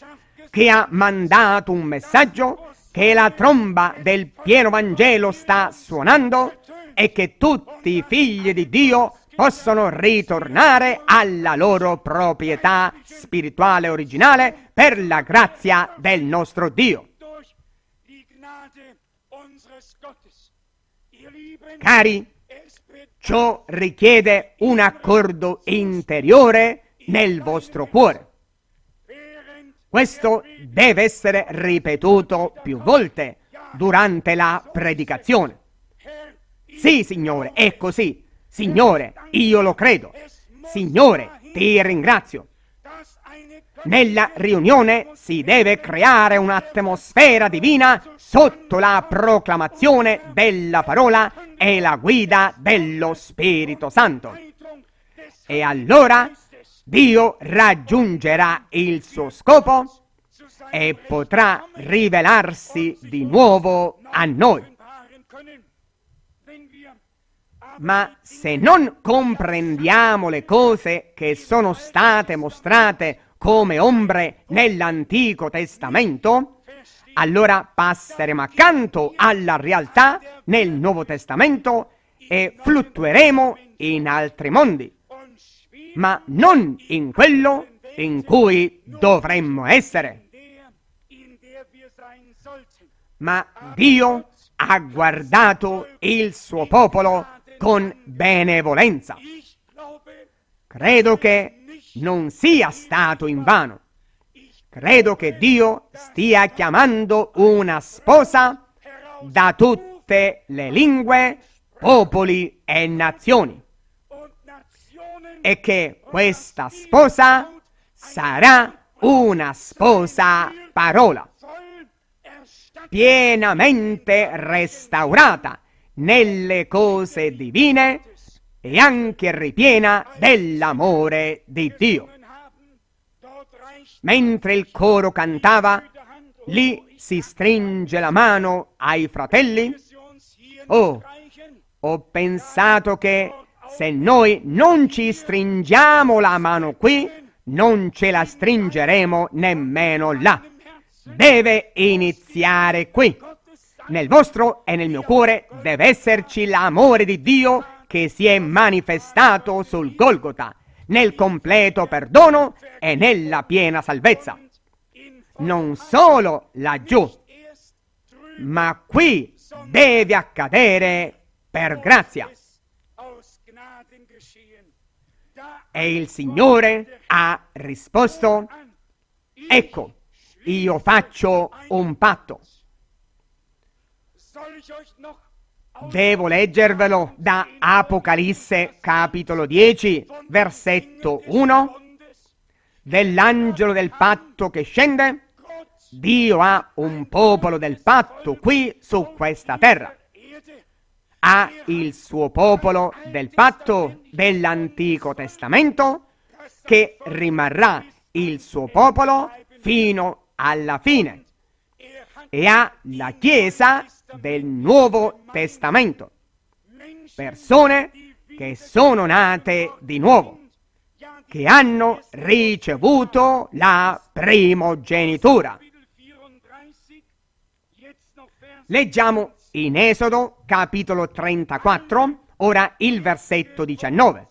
che ha mandato un messaggio, che la tromba del pieno Vangelo sta suonando e che tutti i figli di Dio possono ritornare alla loro proprietà spirituale originale per la grazia del nostro Dio. Cari, ciò richiede un accordo interiore nel vostro cuore. Questo deve essere ripetuto più volte durante la predicazione. Sì, Signore, è così. Signore, io lo credo. Signore, ti ringrazio. Nella riunione si deve creare un'atmosfera divina sotto la proclamazione della parola e la guida dello Spirito Santo. E allora Dio raggiungerà il suo scopo e potrà rivelarsi di nuovo a noi. Ma se non comprendiamo le cose che sono state mostrate come ombre nell'Antico Testamento, allora passeremo accanto alla realtà nel Nuovo Testamento e fluttueremo in altri mondi, ma non in quello in cui dovremmo essere. Ma Dio ha guardato il suo popolo con benevolenza. Credo che non sia stato in vano. Credo che Dio stia chiamando una sposa da tutte le lingue, popoli e nazioni. E che questa sposa sarà una sposa parola, pienamente restaurata nelle cose divine e anche ripiena dell'amore di Dio. Mentre il coro cantava, lì si stringe la mano ai fratelli. Oh, ho pensato che se noi non ci stringiamo la mano qui, non ce la stringeremo nemmeno là. Deve iniziare qui. Nel vostro e nel mio cuore deve esserci l'amore di Dio che si è manifestato sul Golgota, nel completo perdono e nella piena salvezza. Non solo laggiù, ma qui deve accadere per grazia. E il Signore ha risposto, ecco, io faccio un patto. Devo leggervelo da Apocalisse capitolo 10, versetto 1. Dell'angelo del patto che scende, Dio ha un popolo del patto qui su questa terra. Ha il suo popolo del patto dell'Antico Testamento che rimarrà il suo popolo fino alla fine. E ha la Chiesa del Nuovo Testamento. Persone che sono nate di nuovo, che hanno ricevuto la primogenitura. Leggiamo in Esodo capitolo 34, ora il versetto 19.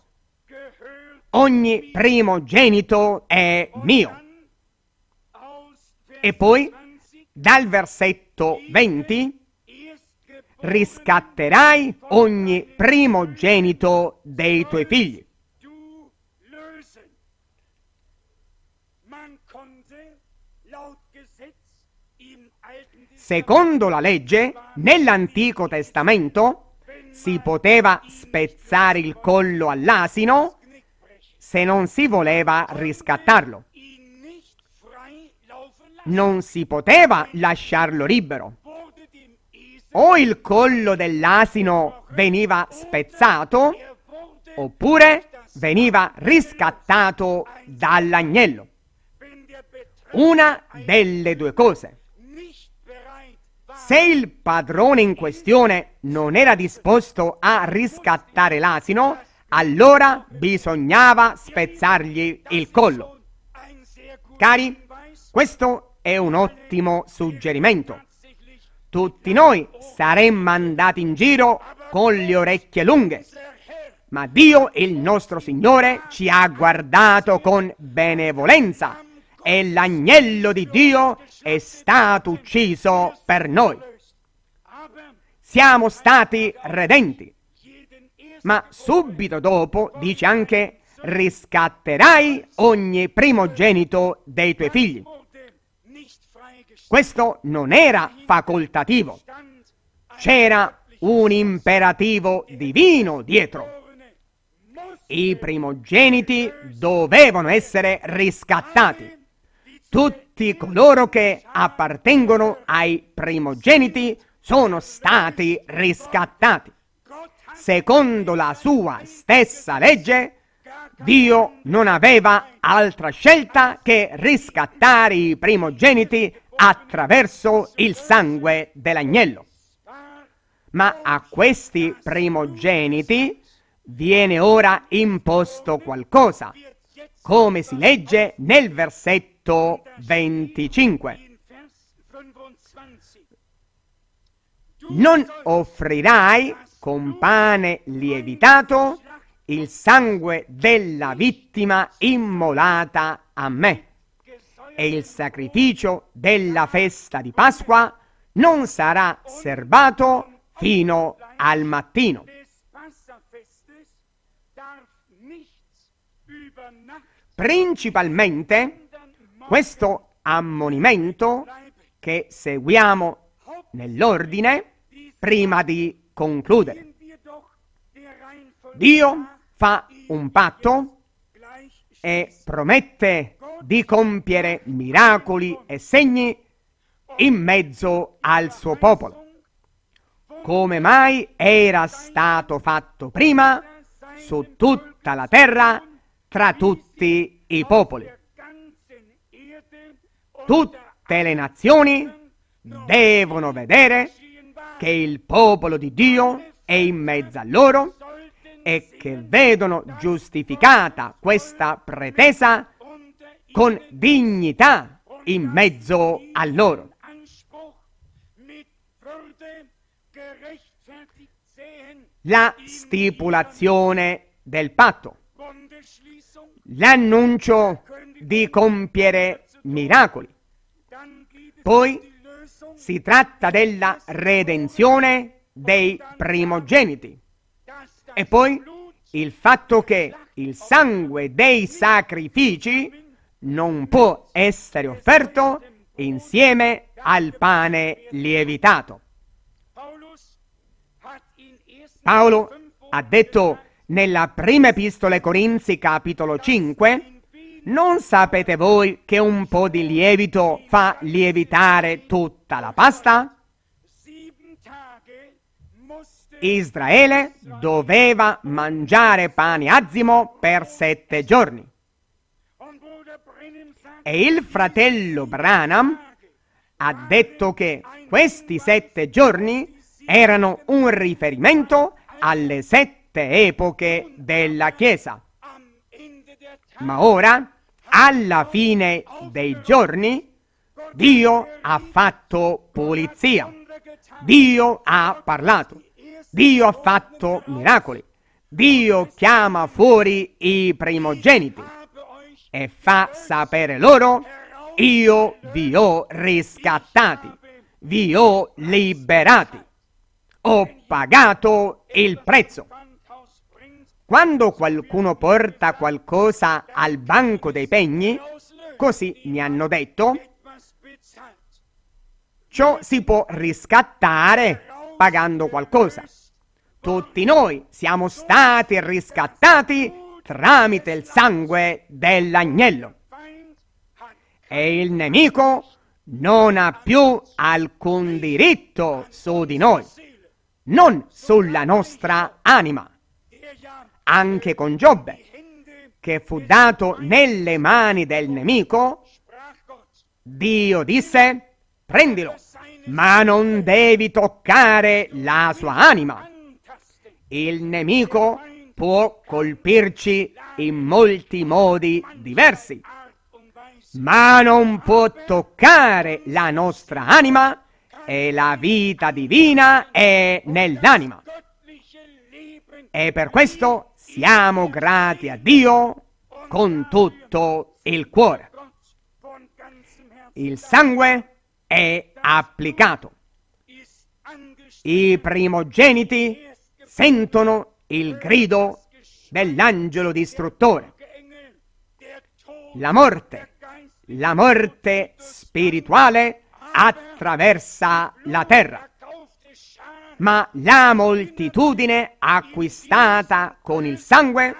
Ogni primogenito è mio. E poi dal versetto 20 riscatterai ogni primogenito dei tuoi figli. Secondo la legge, nell'Antico Testamento si poteva spezzare il collo all'asino se non si voleva riscattarlo. Non si poteva lasciarlo libero o il collo dell'asino veniva spezzato oppure veniva riscattato dall'agnello. Una delle due cose. Se il padrone in questione non era disposto a riscattare l'asino, allora bisognava spezzargli il collo. Cari, questo è un ottimo suggerimento. Tutti noi saremmo andati in giro con le orecchie lunghe, ma Dio, il nostro Signore, ci ha guardato con benevolenza e l'agnello di Dio è stato ucciso per noi. Siamo stati redenti, ma subito dopo dice anche riscatterai ogni primogenito dei tuoi figli. Questo non era facoltativo, c'era un imperativo divino dietro. I primogeniti dovevano essere riscattati. Tutti coloro che appartengono ai primogeniti sono stati riscattati. Secondo la sua stessa legge, Dio non aveva altra scelta che riscattare i primogeniti attraverso il sangue dell'agnello. Ma a questi primogeniti viene ora imposto qualcosa, come si legge nel versetto 25. Non offrirai con pane lievitato il sangue della vittima immolata a me e il sacrificio della festa di Pasqua non sarà serbato fino al mattino. Principalmente questo ammonimento che seguiamo nell'ordine prima di concludere. Dio fa un patto e promette di compiere miracoli e segni in mezzo al suo popolo, come mai era stato fatto prima su tutta la terra tra tutti i popoli. Tutte le nazioni devono vedere che il popolo di Dio è in mezzo a loro e che vedono giustificata questa pretesa con dignità in mezzo a loro. La stipulazione del patto, l'annuncio di compiere miracoli. Poi si tratta della redenzione dei primogeniti e poi il fatto che il sangue dei sacrifici non può essere offerto insieme al pane lievitato. Paolo ha detto nella prima epistola ai Corinzi capitolo 5, non sapete voi che un po' di lievito fa lievitare tutta la pasta? Israele doveva mangiare pane azimo per sette giorni. E il fratello Branham ha detto che questi sette giorni erano un riferimento alle sette epoche della Chiesa. Ma ora, alla fine dei giorni, Dio ha fatto pulizia. Dio ha parlato. Dio ha fatto miracoli. Dio chiama fuori i primogeniti e fa sapere loro, io vi ho riscattati, vi ho liberati, ho pagato il prezzo. Quando qualcuno porta qualcosa al banco dei pegni, così mi hanno detto, ciò si può riscattare pagando qualcosa. Tutti noi siamo stati riscattati tramite il sangue dell'agnello. E il nemico non ha più alcun diritto su di noi, non sulla nostra anima. Anche con Giobbe, che fu dato nelle mani del nemico, Dio disse, prendilo, ma non devi toccare la sua anima. Il nemico può colpirci in molti modi diversi, ma non può toccare la nostra anima e la vita divina è nell'anima. E per questo siamo grati a Dio con tutto il cuore. Il sangue è applicato. I primogeniti sentono il grido dell'angelo distruttore. La morte, la morte spirituale attraversa la terra, ma la moltitudine acquistata con il sangue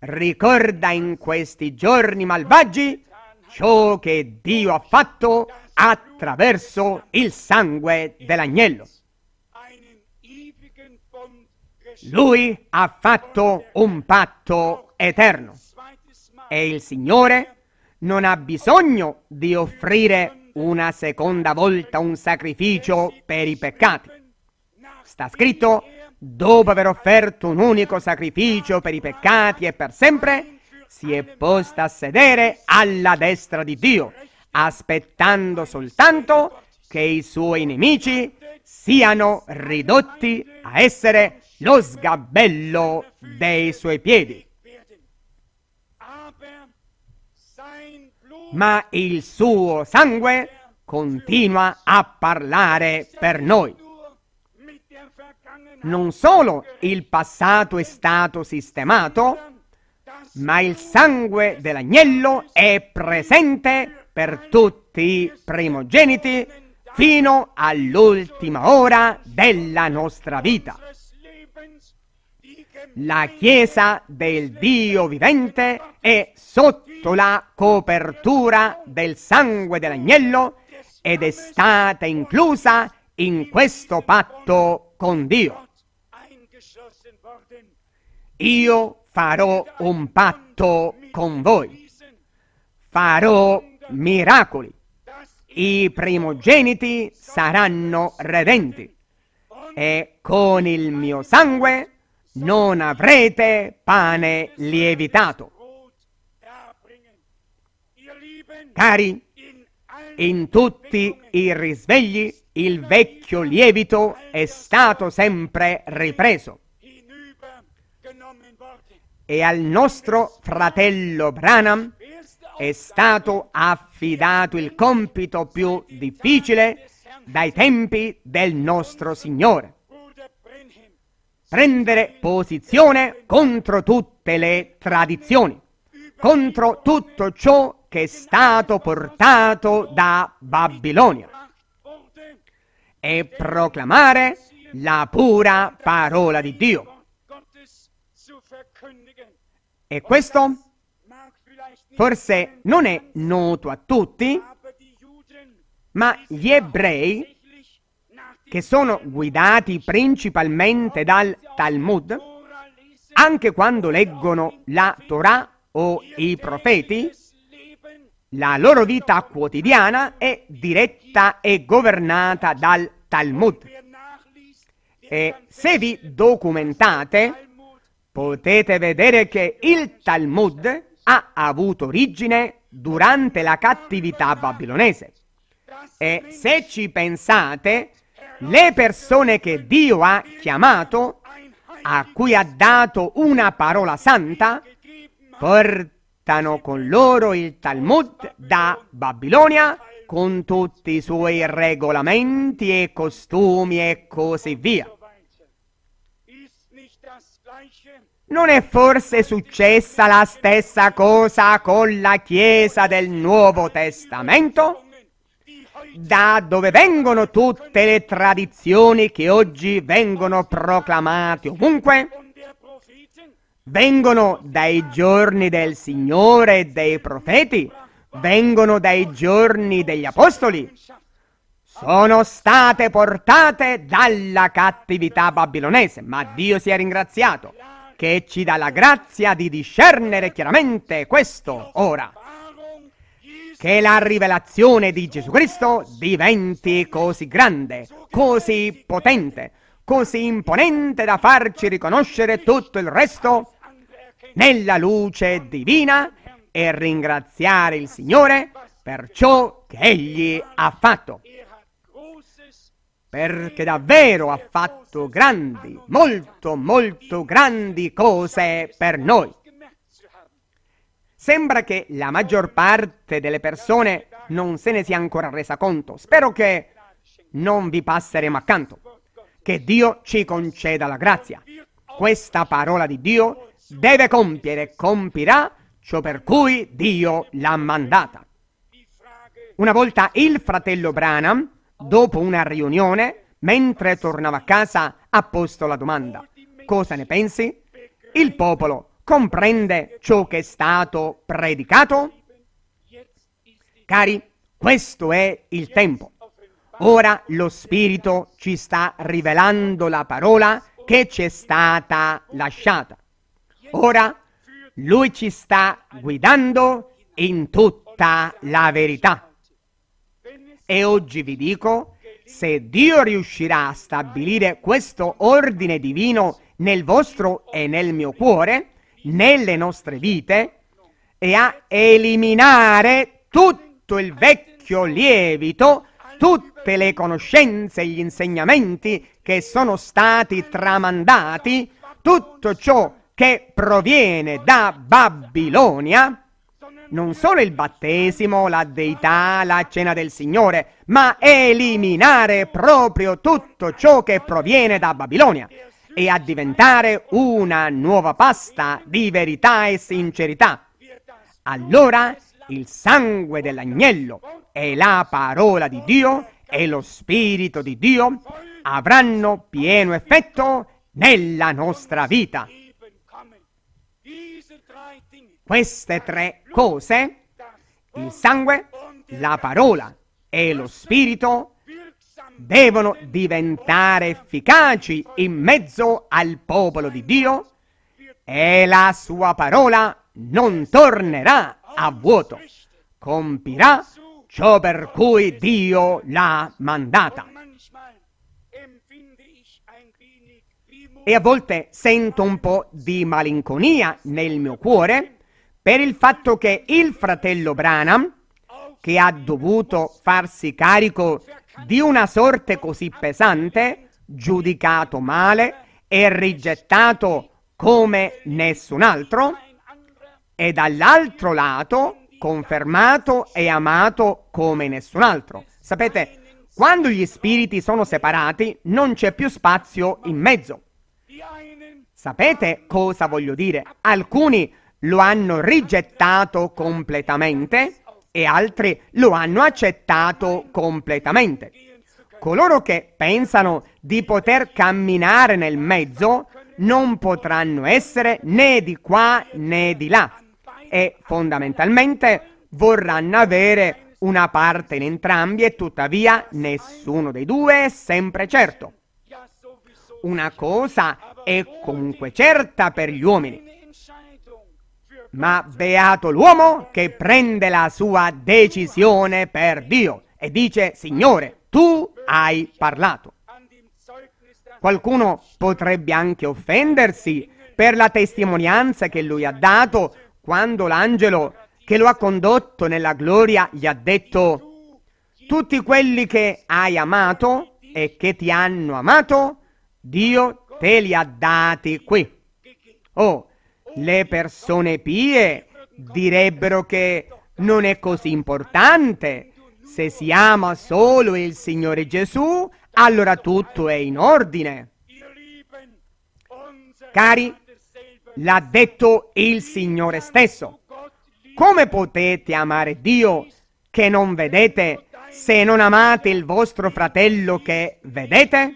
ricorda in questi giorni malvagi ciò che Dio ha fatto attraverso il sangue dell'agnello. Lui ha fatto un patto eterno e il Signore non ha bisogno di offrire una seconda volta un sacrificio per i peccati. Sta scritto, dopo aver offerto un unico sacrificio per i peccati e per sempre, si è posta a sedere alla destra di Dio, aspettando soltanto che i suoi nemici siano ridotti a essere lo sgabello dei suoi piedi. Ma il suo sangue continua a parlare per noi. Non solo il passato è stato sistemato, ma il sangue dell'agnello è presente per tutti i primogeniti fino all'ultima ora della nostra vita la Chiesa del Dio vivente è sotto la copertura del sangue dell'agnello ed è stata inclusa in questo patto con Dio. Io farò un patto con voi, farò miracoli, i primogeniti saranno redenti e con il mio sangue non avrete pane lievitato. Cari, in tutti i risvegli il vecchio lievito è stato sempre ripreso. E al nostro fratello Branham è stato affidato il compito più difficile dai tempi del nostro Signore prendere posizione contro tutte le tradizioni, contro tutto ciò che è stato portato da Babilonia e proclamare la pura parola di Dio. E questo forse non è noto a tutti, ma gli ebrei che sono guidati principalmente dal Talmud, anche quando leggono la Torah o i profeti, la loro vita quotidiana è diretta e governata dal Talmud. E se vi documentate, potete vedere che il Talmud ha avuto origine durante la cattività babilonese. E se ci pensate, le persone che Dio ha chiamato, a cui ha dato una parola santa, portano con loro il Talmud da Babilonia con tutti i suoi regolamenti e costumi e così via. Non è forse successa la stessa cosa con la Chiesa del Nuovo Testamento? da dove vengono tutte le tradizioni che oggi vengono proclamate ovunque? Vengono dai giorni del Signore e dei profeti, vengono dai giorni degli apostoli, sono state portate dalla cattività babilonese, ma Dio sia ringraziato che ci dà la grazia di discernere chiaramente questo ora che la rivelazione di Gesù Cristo diventi così grande, così potente, così imponente da farci riconoscere tutto il resto nella luce divina e ringraziare il Signore per ciò che Egli ha fatto. Perché davvero ha fatto grandi, molto, molto grandi cose per noi. Sembra che la maggior parte delle persone non se ne sia ancora resa conto. Spero che non vi passeremo accanto. Che Dio ci conceda la grazia. Questa parola di Dio deve compiere e compirà ciò per cui Dio l'ha mandata. Una volta il fratello Branham, dopo una riunione, mentre tornava a casa, ha posto la domanda: Cosa ne pensi? Il popolo comprende ciò che è stato predicato? Cari, questo è il tempo. Ora lo Spirito ci sta rivelando la parola che ci è stata lasciata. Ora Lui ci sta guidando in tutta la verità. E oggi vi dico, se Dio riuscirà a stabilire questo ordine divino nel vostro e nel mio cuore, nelle nostre vite e a eliminare tutto il vecchio lievito, tutte le conoscenze e gli insegnamenti che sono stati tramandati, tutto ciò che proviene da Babilonia, non solo il battesimo, la deità, la cena del Signore, ma eliminare proprio tutto ciò che proviene da Babilonia e a diventare una nuova pasta di verità e sincerità. Allora il sangue dell'agnello e la parola di Dio e lo Spirito di Dio avranno pieno effetto nella nostra vita. Queste tre cose, il sangue, la parola e lo Spirito devono diventare efficaci in mezzo al popolo di Dio e la sua parola non tornerà a vuoto, compirà ciò per cui Dio l'ha mandata. E a volte sento un po' di malinconia nel mio cuore per il fatto che il fratello Branham, che ha dovuto farsi carico di una sorte così pesante, giudicato male e rigettato come nessun altro, e dall'altro lato confermato e amato come nessun altro. Sapete, quando gli spiriti sono separati non c'è più spazio in mezzo. Sapete cosa voglio dire? Alcuni lo hanno rigettato completamente e altri lo hanno accettato completamente. Coloro che pensano di poter camminare nel mezzo non potranno essere né di qua né di là e fondamentalmente vorranno avere una parte in entrambi e tuttavia nessuno dei due è sempre certo. Una cosa è comunque certa per gli uomini, ma beato l'uomo che prende la sua decisione per Dio e dice, Signore, tu hai parlato. Qualcuno potrebbe anche offendersi per la testimonianza che lui ha dato quando l'angelo che lo ha condotto nella gloria gli ha detto, tutti quelli che hai amato e che ti hanno amato, Dio te li ha dati qui. Oh, le persone pie direbbero che non è così importante. Se si ama solo il Signore Gesù, allora tutto è in ordine. Cari, l'ha detto il Signore stesso. Come potete amare Dio che non vedete se non amate il vostro fratello che vedete?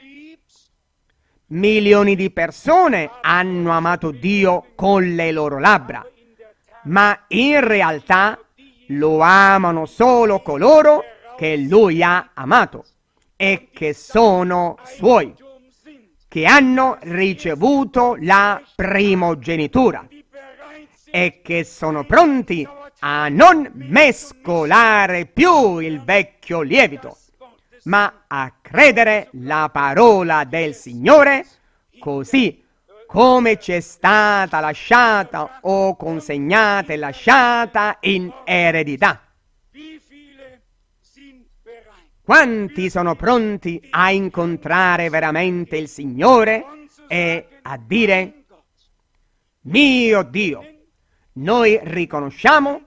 Milioni di persone hanno amato Dio con le loro labbra, ma in realtà lo amano solo coloro che Lui ha amato e che sono Suoi, che hanno ricevuto la primogenitura e che sono pronti a non mescolare più il vecchio lievito ma a credere la parola del Signore, così come ci è stata lasciata o consegnata e lasciata in eredità. Quanti sono pronti a incontrare veramente il Signore e a dire, mio Dio, noi riconosciamo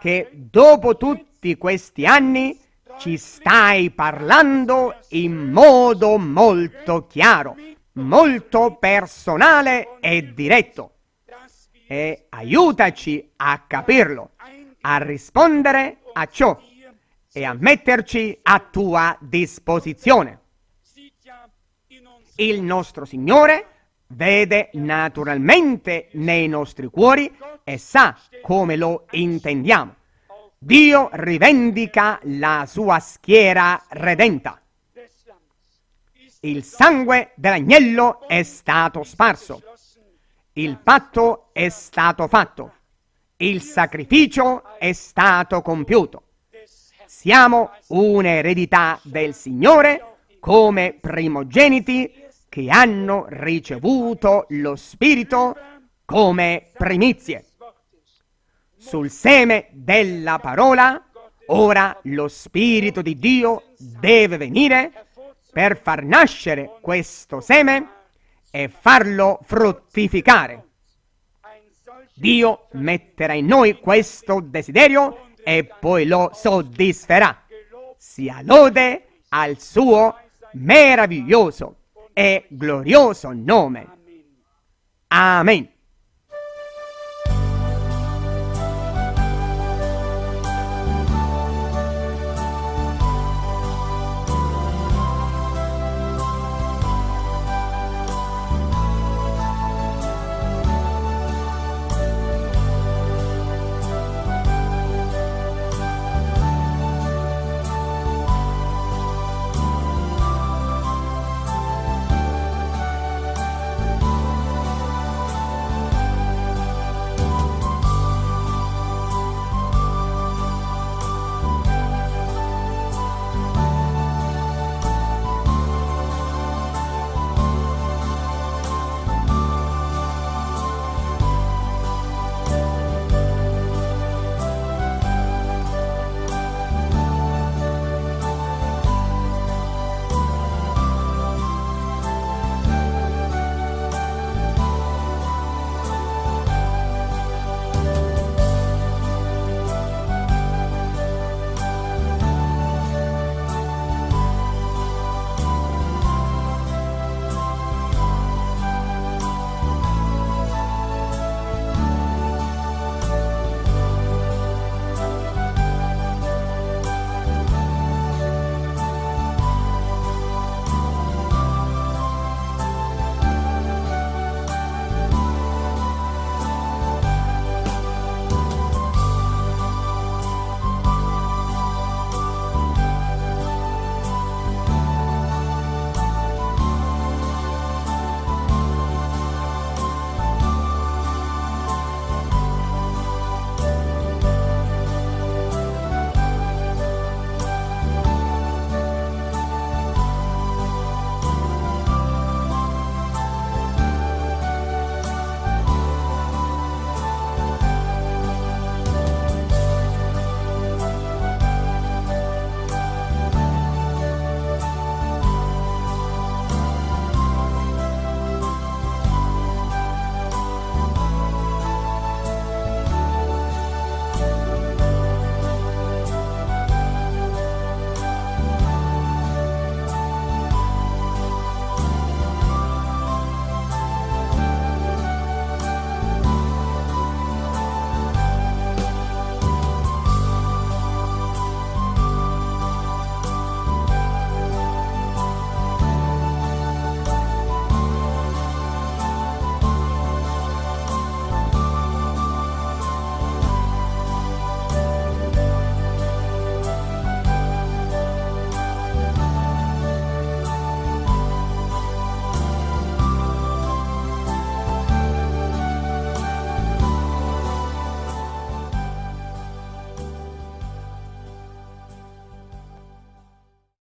che dopo tutti questi anni ci stai parlando in modo molto chiaro, molto personale e diretto. E aiutaci a capirlo, a rispondere a ciò e a metterci a tua disposizione. Il nostro Signore vede naturalmente nei nostri cuori e sa come lo intendiamo. Dio rivendica la sua schiera redenta. Il sangue dell'agnello è stato sparso. Il patto è stato fatto. Il sacrificio è stato compiuto. Siamo un'eredità del Signore come primogeniti che hanno ricevuto lo Spirito come primizie sul seme della parola, ora lo Spirito di Dio deve venire per far nascere questo seme e farlo fruttificare. Dio metterà in noi questo desiderio e poi lo soddisferà. Sia lode al suo meraviglioso e glorioso nome. Amen.